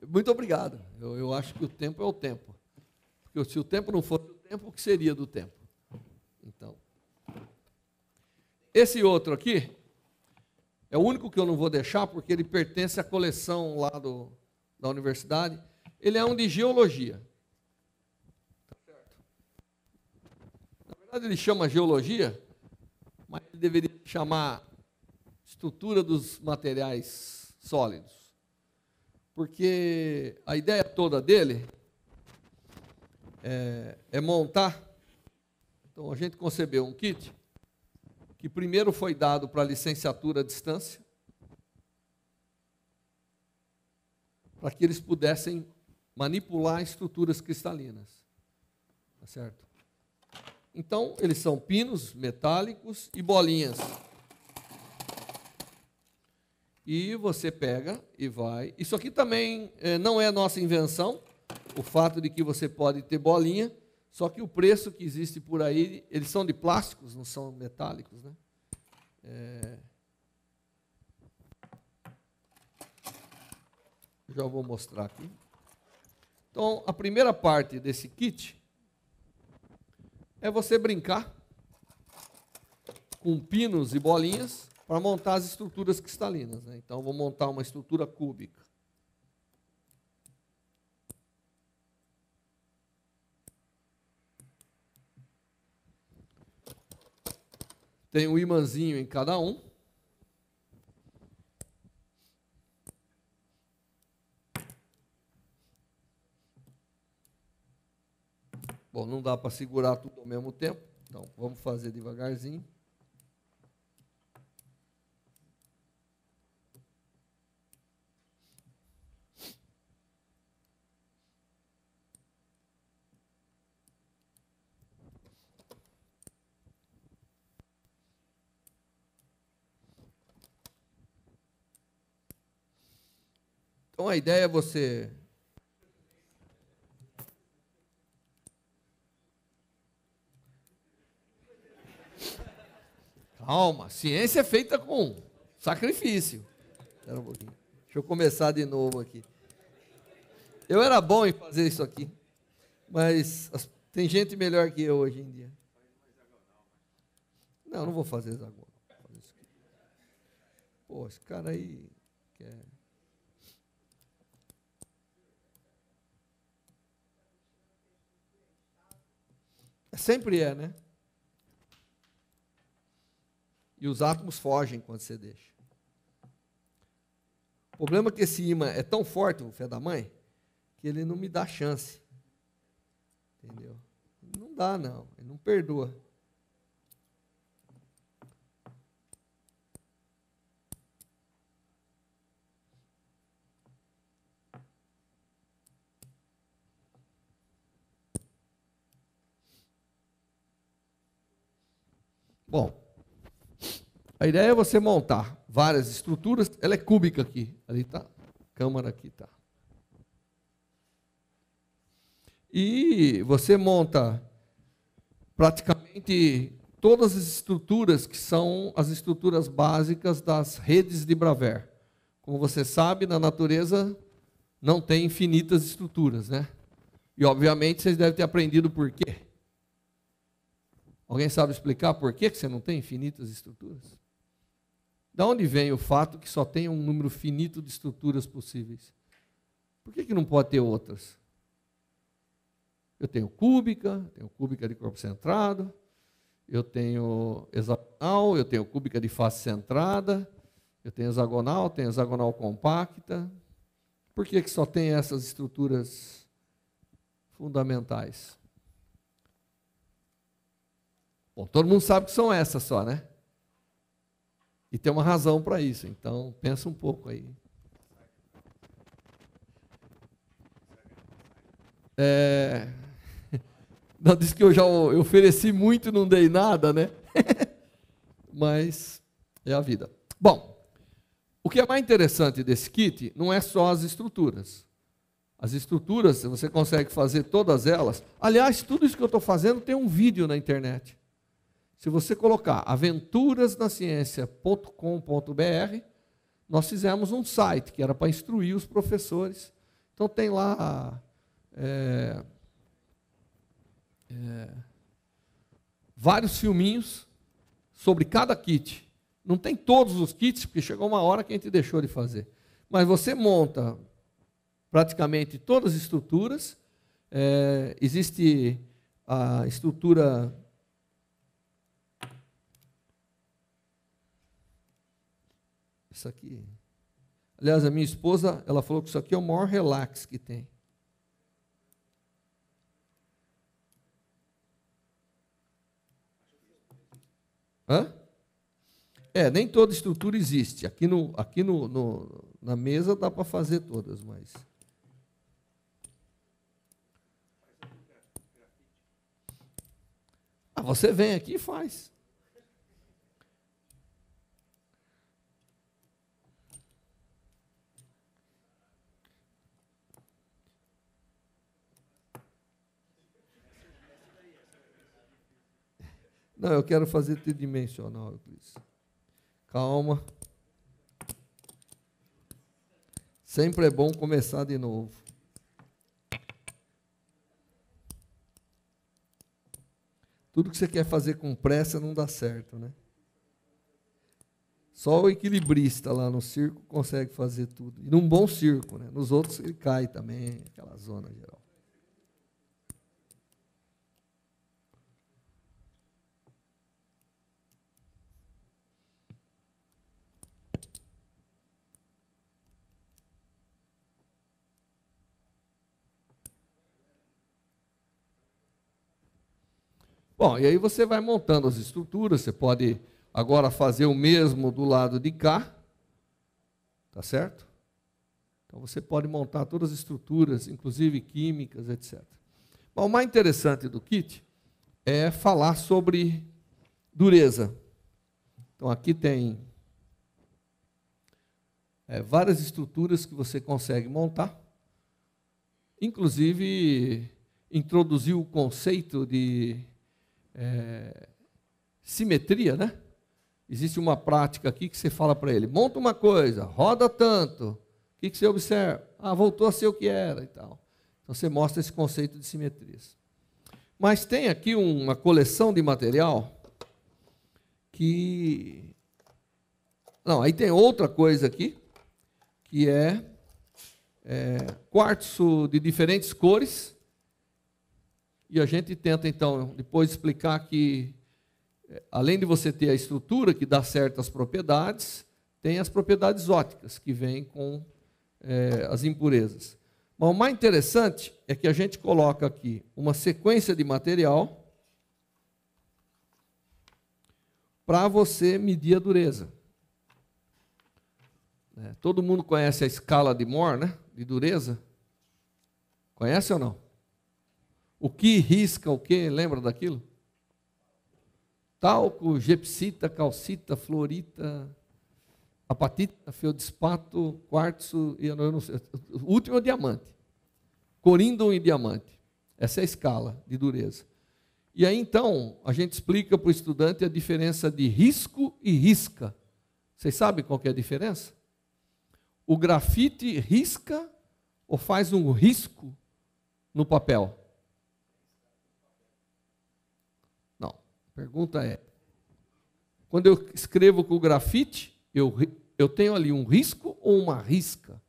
muito obrigado. Eu, eu, acho que o tempo é o tempo. Porque se o tempo não fosse o tempo, o que seria do tempo? Então, esse outro aqui, é o único que eu não vou deixar, porque ele pertence à coleção lá do, da universidade. Ele é um de geologia. Tá certo. Na verdade, ele chama geologia, mas ele deveria chamar estrutura dos materiais sólidos. Porque a ideia toda dele é, é montar. Então, a gente concebeu um kit que primeiro foi dado para licenciatura à distância, para que eles pudessem manipular estruturas cristalinas. Tá certo? Então, eles são pinos metálicos e bolinhas. E você pega e vai. Isso aqui também eh, não é nossa invenção, o fato de que você pode ter bolinha só que o preço que existe por aí, eles são de plásticos, não são metálicos, né? É... Já vou mostrar aqui. Então, a primeira parte desse kit é você brincar com pinos e bolinhas para montar as estruturas cristalinas. Né? Então, vou montar uma estrutura cúbica. Tem um imãzinho em cada um. Bom, não dá para segurar tudo ao mesmo tempo, então vamos fazer devagarzinho. Então a ideia é você. Calma, ciência é feita com sacrifício. Espera um pouquinho. Deixa eu começar de novo aqui. Eu era bom em fazer isso aqui, mas as... tem gente melhor que eu hoje em dia. Não, não vou fazer hexagonal. Pô, esse cara aí quer. É, sempre é, né? E os átomos fogem quando você deixa. O problema é que esse imã é tão forte, o fé da mãe, que ele não me dá chance. Entendeu? Não dá, não. Ele não perdoa. Bom, a ideia é você montar várias estruturas. Ela é cúbica aqui. Ali está. Câmara aqui está. E você monta praticamente todas as estruturas que são as estruturas básicas das redes de Braver. Como você sabe, na natureza não tem infinitas estruturas, né? E obviamente vocês devem ter aprendido por quê. Alguém sabe explicar por que você não tem infinitas estruturas? Da onde vem o fato que só tem um número finito de estruturas possíveis? Por que, que não pode ter outras? Eu tenho cúbica, tenho cúbica de corpo centrado, eu tenho hexagonal, eu tenho cúbica de face centrada, eu tenho hexagonal, tenho hexagonal compacta. Por que, que só tem essas estruturas fundamentais? Bom, todo mundo sabe que são essas só, né? E tem uma razão para isso. Então, pensa um pouco aí. É... Não, disse que eu já ofereci muito e não dei nada, né? Mas é a vida. Bom, o que é mais interessante desse kit não é só as estruturas. As estruturas, você consegue fazer todas elas. Aliás, tudo isso que eu estou fazendo tem um vídeo na internet. Se você colocar aventurasnaciência.com.br, nós fizemos um site que era para instruir os professores. Então tem lá é, é, vários filminhos sobre cada kit. Não tem todos os kits, porque chegou uma hora que a gente deixou de fazer. Mas você monta praticamente todas as estruturas. É, existe a estrutura Isso aqui. Aliás, a minha esposa, ela falou que isso aqui é o maior relax que tem. Hã? É, nem toda estrutura existe. Aqui, no, aqui no, no na mesa dá para fazer todas, mas. Ah, você vem aqui e faz. Não, eu quero fazer tridimensional, Euclides. Calma. Sempre é bom começar de novo. Tudo que você quer fazer com pressa não dá certo, né? Só o equilibrista lá no circo consegue fazer tudo. E num bom circo, né? Nos outros ele cai também, aquela zona geral. Bom, e aí você vai montando as estruturas, você pode agora fazer o mesmo do lado de cá, tá certo? Então você pode montar todas as estruturas, inclusive químicas, etc. Bom, o mais interessante do kit é falar sobre dureza. Então aqui tem é, várias estruturas que você consegue montar, inclusive introduziu o conceito de é, simetria, né? Existe uma prática aqui que você fala para ele: monta uma coisa, roda tanto, o que, que você observa? Ah, voltou a ser o que era e tal. Então você mostra esse conceito de simetrias. Mas tem aqui uma coleção de material que. Não, aí tem outra coisa aqui, que é, é quartzo de diferentes cores e a gente tenta, então, depois explicar que, eh, além de você ter a estrutura que dá certas propriedades, tem as propriedades óticas que vêm com é, as impurezas. Mas o mais interessante é que a gente coloca aqui uma sequência de material para você medir a dureza. Né, todo mundo conhece a escala de Mohr né? De dureza. Conhece ou não? O que risca o que? Lembra daquilo? Talco, gepsita, calcita, florita, apatita, feodispato quartzo e eu não sei, o último é o diamante. Corindon e diamante. Essa é a escala de dureza. E aí então, a gente explica para o estudante a diferença de risco e risca. Vocês sabem qual é a diferença? O grafite risca ou faz um risco no papel? pergunta é: quando eu escrevo com grafite, eu, eu tenho ali um risco ou uma risca?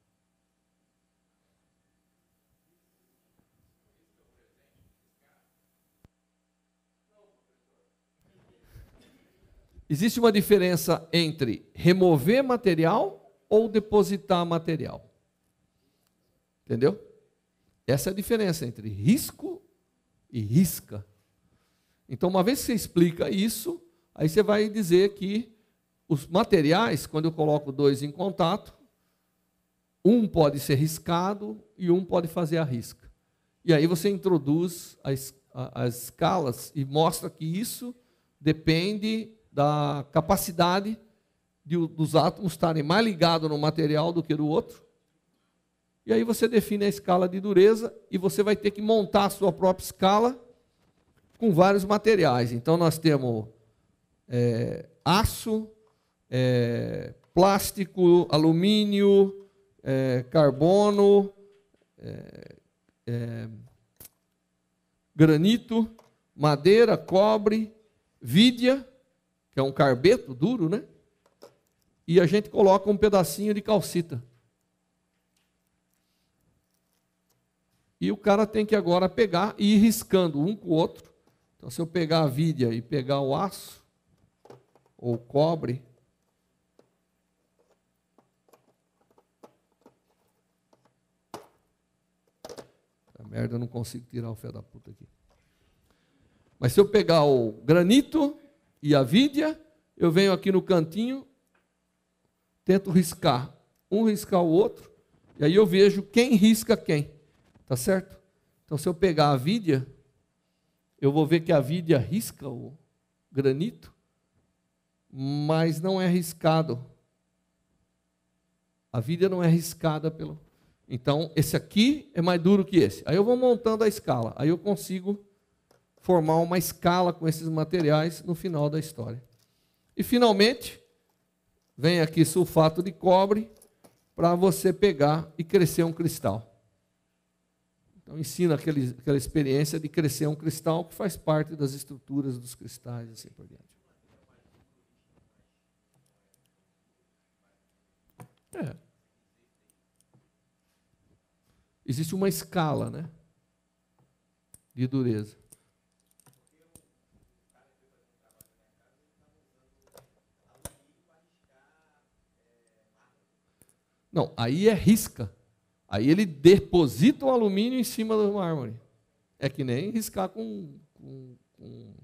Existe uma diferença entre remover material ou depositar material. Entendeu? Essa é a diferença entre risco e risca. Então, uma vez que você explica isso, aí você vai dizer que os materiais, quando eu coloco dois em contato, um pode ser riscado e um pode fazer a risca. E aí você introduz as, as escalas e mostra que isso depende da capacidade de, dos átomos estarem mais ligados no material do que no outro. E aí você define a escala de dureza e você vai ter que montar a sua própria escala com vários materiais. Então, nós temos é, aço, é, plástico, alumínio, é, carbono, é, é, granito, madeira, cobre, vidia, que é um carbeto duro, né? E a gente coloca um pedacinho de calcita. E o cara tem que agora pegar e ir riscando um com o outro então, se eu pegar a vidia e pegar o aço, ou cobre, a merda, eu não consigo tirar o fé da puta aqui. Mas se eu pegar o granito e a vidia, eu venho aqui no cantinho, tento riscar, um riscar o outro, e aí eu vejo quem risca quem, tá certo? Então, se eu pegar a vidia eu vou ver que a vida arrisca o granito, mas não é arriscado. A vida não é arriscada pelo. Então, esse aqui é mais duro que esse. Aí eu vou montando a escala. Aí eu consigo formar uma escala com esses materiais no final da história. E finalmente, vem aqui sulfato de cobre para você pegar e crescer um cristal. Então, ensina aquele, aquela experiência de crescer um cristal que faz parte das estruturas dos cristais e assim por diante. É. Existe uma escala, né? De dureza. Não, aí é risca. Aí ele deposita o alumínio em cima do mármore. É que nem riscar com. com, com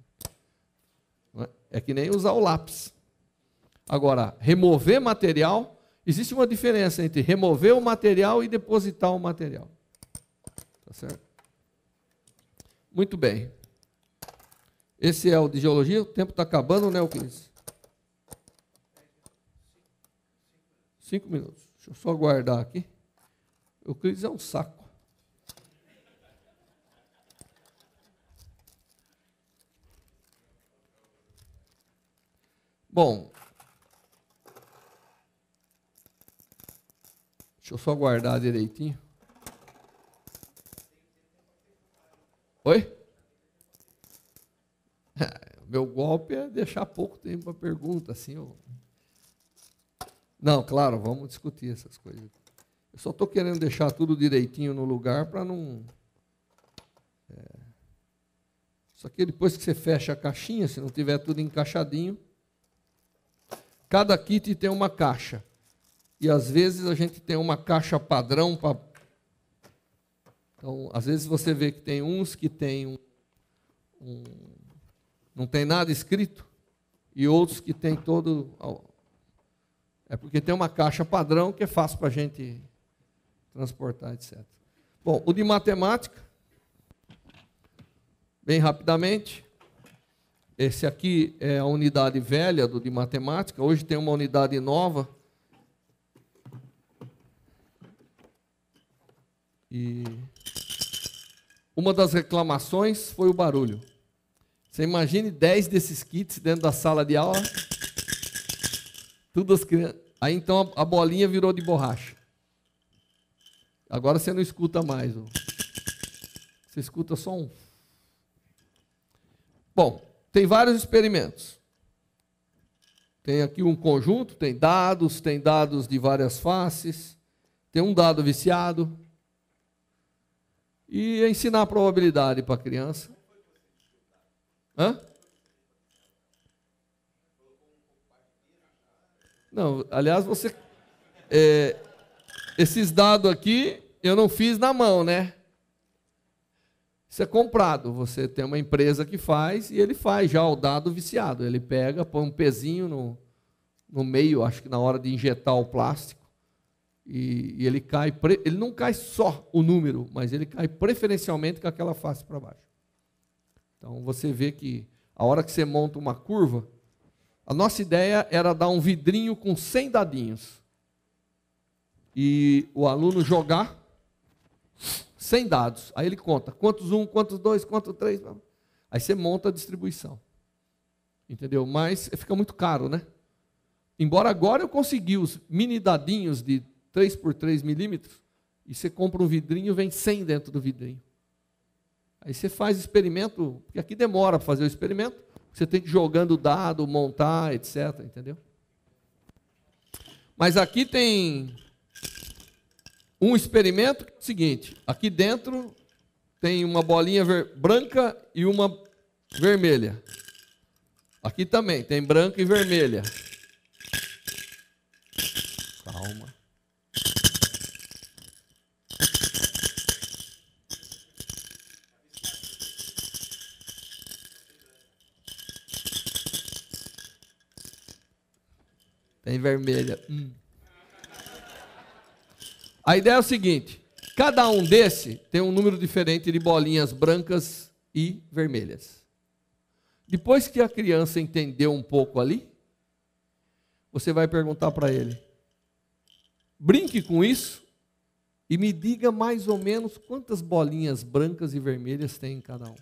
é? é que nem usar o lápis. Agora, remover material, existe uma diferença entre remover o material e depositar o material. Tá certo? Muito bem. Esse é o de geologia. O tempo está acabando, né, Euclides? Cinco minutos. Deixa eu só guardar aqui. Euclides é um saco. Bom, deixa eu só guardar direitinho. Oi? Meu golpe é deixar pouco tempo para pergunta, assim. Eu... Não, claro, vamos discutir essas coisas. Eu só estou querendo deixar tudo direitinho no lugar para não. É... Só que depois que você fecha a caixinha, se não tiver tudo encaixadinho, cada kit tem uma caixa. E às vezes a gente tem uma caixa padrão para. Então, às vezes você vê que tem uns que tem um, um... não tem nada escrito e outros que tem todo é porque tem uma caixa padrão que é fácil para a gente transportar, etc. Bom, o de matemática, bem rapidamente. Esse aqui é a unidade velha do de matemática. Hoje tem uma unidade nova. E uma das reclamações foi o barulho. Você imagine 10 desses kits dentro da sala de aula. Tudo as crianças. Aí então a bolinha virou de borracha. Agora você não escuta mais. Você escuta só um. Bom, tem vários experimentos. Tem aqui um conjunto, tem dados, tem dados de várias faces, tem um dado viciado. E ensinar a probabilidade para a criança. Hã? Não, aliás, você. É, esses dados aqui eu não fiz na mão, né? Isso é comprado. Você tem uma empresa que faz e ele faz já o dado viciado. Ele pega, põe um pezinho no, no meio, acho que na hora de injetar o plástico, e, e ele cai. Pre, ele não cai só o número, mas ele cai preferencialmente com aquela face para baixo. Então você vê que a hora que você monta uma curva, a nossa ideia era dar um vidrinho com 100 dadinhos e o aluno jogar sem dados. Aí ele conta quantos um, quantos dois, quantos três. Aí você monta a distribuição. Entendeu? Mas fica muito caro, né? Embora agora eu consegui os mini dadinhos de 3 por 3 milímetros, e você compra um vidrinho, vem 100 dentro do vidrinho. Aí você faz experimento, porque aqui demora para fazer o experimento, você tem que ir jogando dado, montar, etc. Entendeu? Mas aqui tem um experimento é o seguinte: aqui dentro tem uma bolinha branca e uma vermelha. Aqui também tem branca e vermelha. Calma. Tem vermelha. Hum. A ideia é o seguinte: cada um desse tem um número diferente de bolinhas brancas e vermelhas. Depois que a criança entendeu um pouco ali, você vai perguntar para ele: brinque com isso e me diga mais ou menos quantas bolinhas brancas e vermelhas tem em cada um.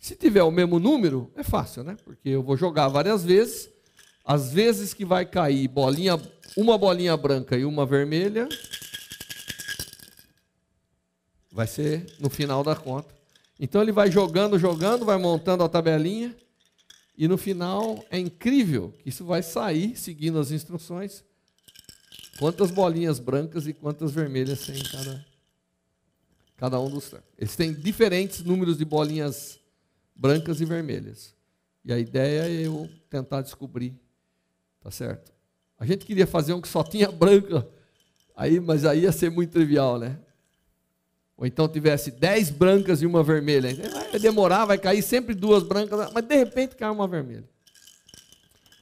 Se tiver o mesmo número, é fácil, né? Porque eu vou jogar várias vezes as vezes que vai cair bolinha, uma bolinha branca e uma vermelha, vai ser no final da conta. Então ele vai jogando, jogando, vai montando a tabelinha e no final é incrível que isso vai sair seguindo as instruções. Quantas bolinhas brancas e quantas vermelhas tem cada, cada um dos trancos. Eles têm diferentes números de bolinhas brancas e vermelhas. E a ideia é eu tentar descobrir Tá certo? A gente queria fazer um que só tinha branca, aí, mas aí ia ser muito trivial, né? Ou então tivesse 10 brancas e uma vermelha. Vai demorar, vai cair sempre duas brancas, mas de repente cai uma vermelha.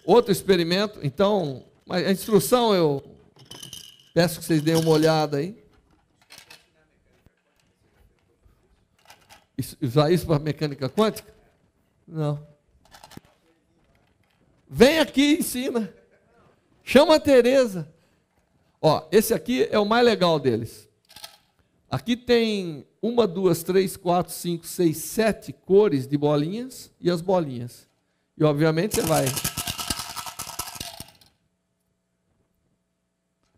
Outro experimento, então, a instrução eu peço que vocês deem uma olhada aí. Isso, usar isso para mecânica quântica? Não. Vem aqui e ensina. Chama a Tereza. Ó, esse aqui é o mais legal deles. Aqui tem uma, duas, três, quatro, cinco, seis, sete cores de bolinhas e as bolinhas. E obviamente você vai.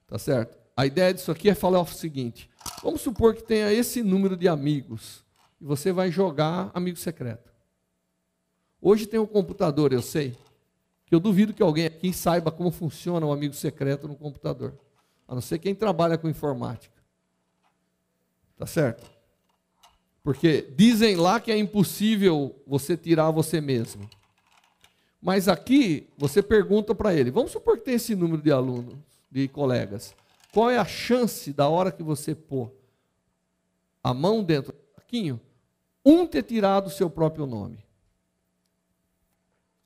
Tá certo? A ideia disso aqui é falar o seguinte: vamos supor que tenha esse número de amigos e você vai jogar amigo secreto. Hoje tem um computador, eu sei, eu duvido que alguém aqui saiba como funciona um amigo secreto no computador. A não ser quem trabalha com informática. Tá certo? Porque dizem lá que é impossível você tirar você mesmo. Mas aqui você pergunta para ele: vamos supor que tem esse número de alunos, de colegas. Qual é a chance da hora que você pôr a mão dentro do saquinho, um ter tirado o seu próprio nome?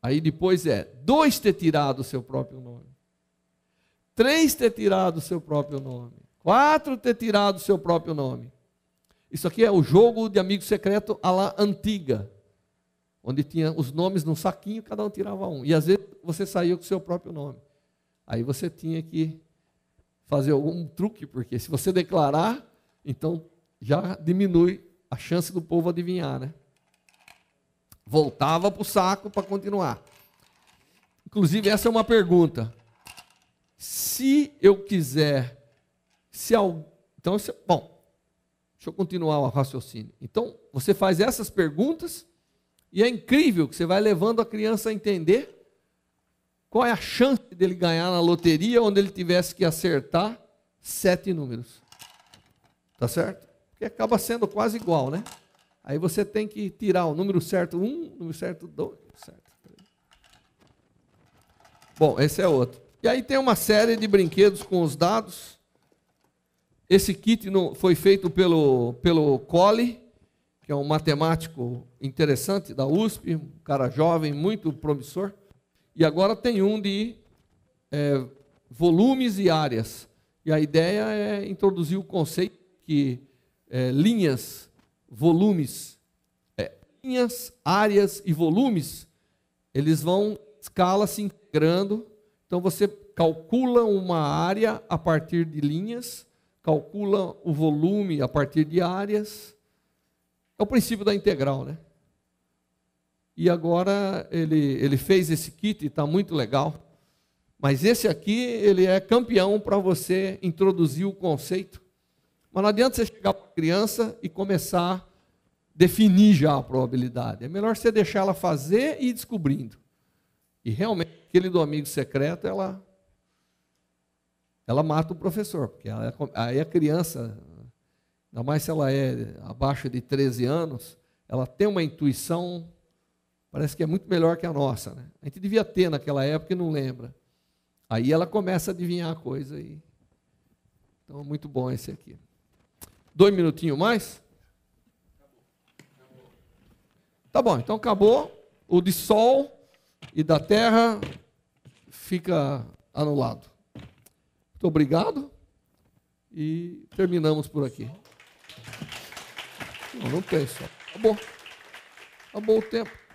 Aí depois é dois ter tirado o seu próprio nome, três ter tirado o seu próprio nome, quatro ter tirado o seu próprio nome. Isso aqui é o jogo de amigo secreto à la antiga, onde tinha os nomes num saquinho, cada um tirava um. E às vezes você saía com o seu próprio nome. Aí você tinha que fazer algum truque, porque se você declarar, então já diminui a chance do povo adivinhar, né? Voltava para o saco para continuar. Inclusive, essa é uma pergunta. Se eu quiser, se Então, se, bom, deixa eu continuar o raciocínio. Então, você faz essas perguntas e é incrível que você vai levando a criança a entender qual é a chance dele ganhar na loteria onde ele tivesse que acertar sete números. Tá certo? Porque acaba sendo quase igual, né? Aí você tem que tirar o número certo 1, um, número certo 2, certo 3. Bom, esse é outro. E aí tem uma série de brinquedos com os dados. Esse kit foi feito pelo, pelo Cole, que é um matemático interessante da USP, um cara jovem, muito promissor. E agora tem um de é, volumes e áreas. E a ideia é introduzir o conceito que é, linhas volumes, é, linhas, áreas e volumes, eles vão escala se integrando. Então você calcula uma área a partir de linhas, calcula o volume a partir de áreas. É o princípio da integral, né? E agora ele, ele fez esse kit, e está muito legal. Mas esse aqui, ele é campeão para você introduzir o conceito mas não adianta você chegar para a criança e começar a definir já a probabilidade. É melhor você deixar ela fazer e ir descobrindo. E realmente, aquele do amigo secreto, ela, ela mata o professor, porque ela, é aí a criança, ainda mais se ela é abaixo de 13 anos, ela tem uma intuição, parece que é muito melhor que a nossa. Né? A gente devia ter naquela época e não lembra. Aí ela começa a adivinhar a coisa. E... Então, é muito bom esse aqui. Dois minutinhos mais? Tá bom, então acabou. O de Sol e da Terra fica anulado. Muito obrigado. E terminamos por aqui. Não, não tem sol. Acabou. Acabou o tempo.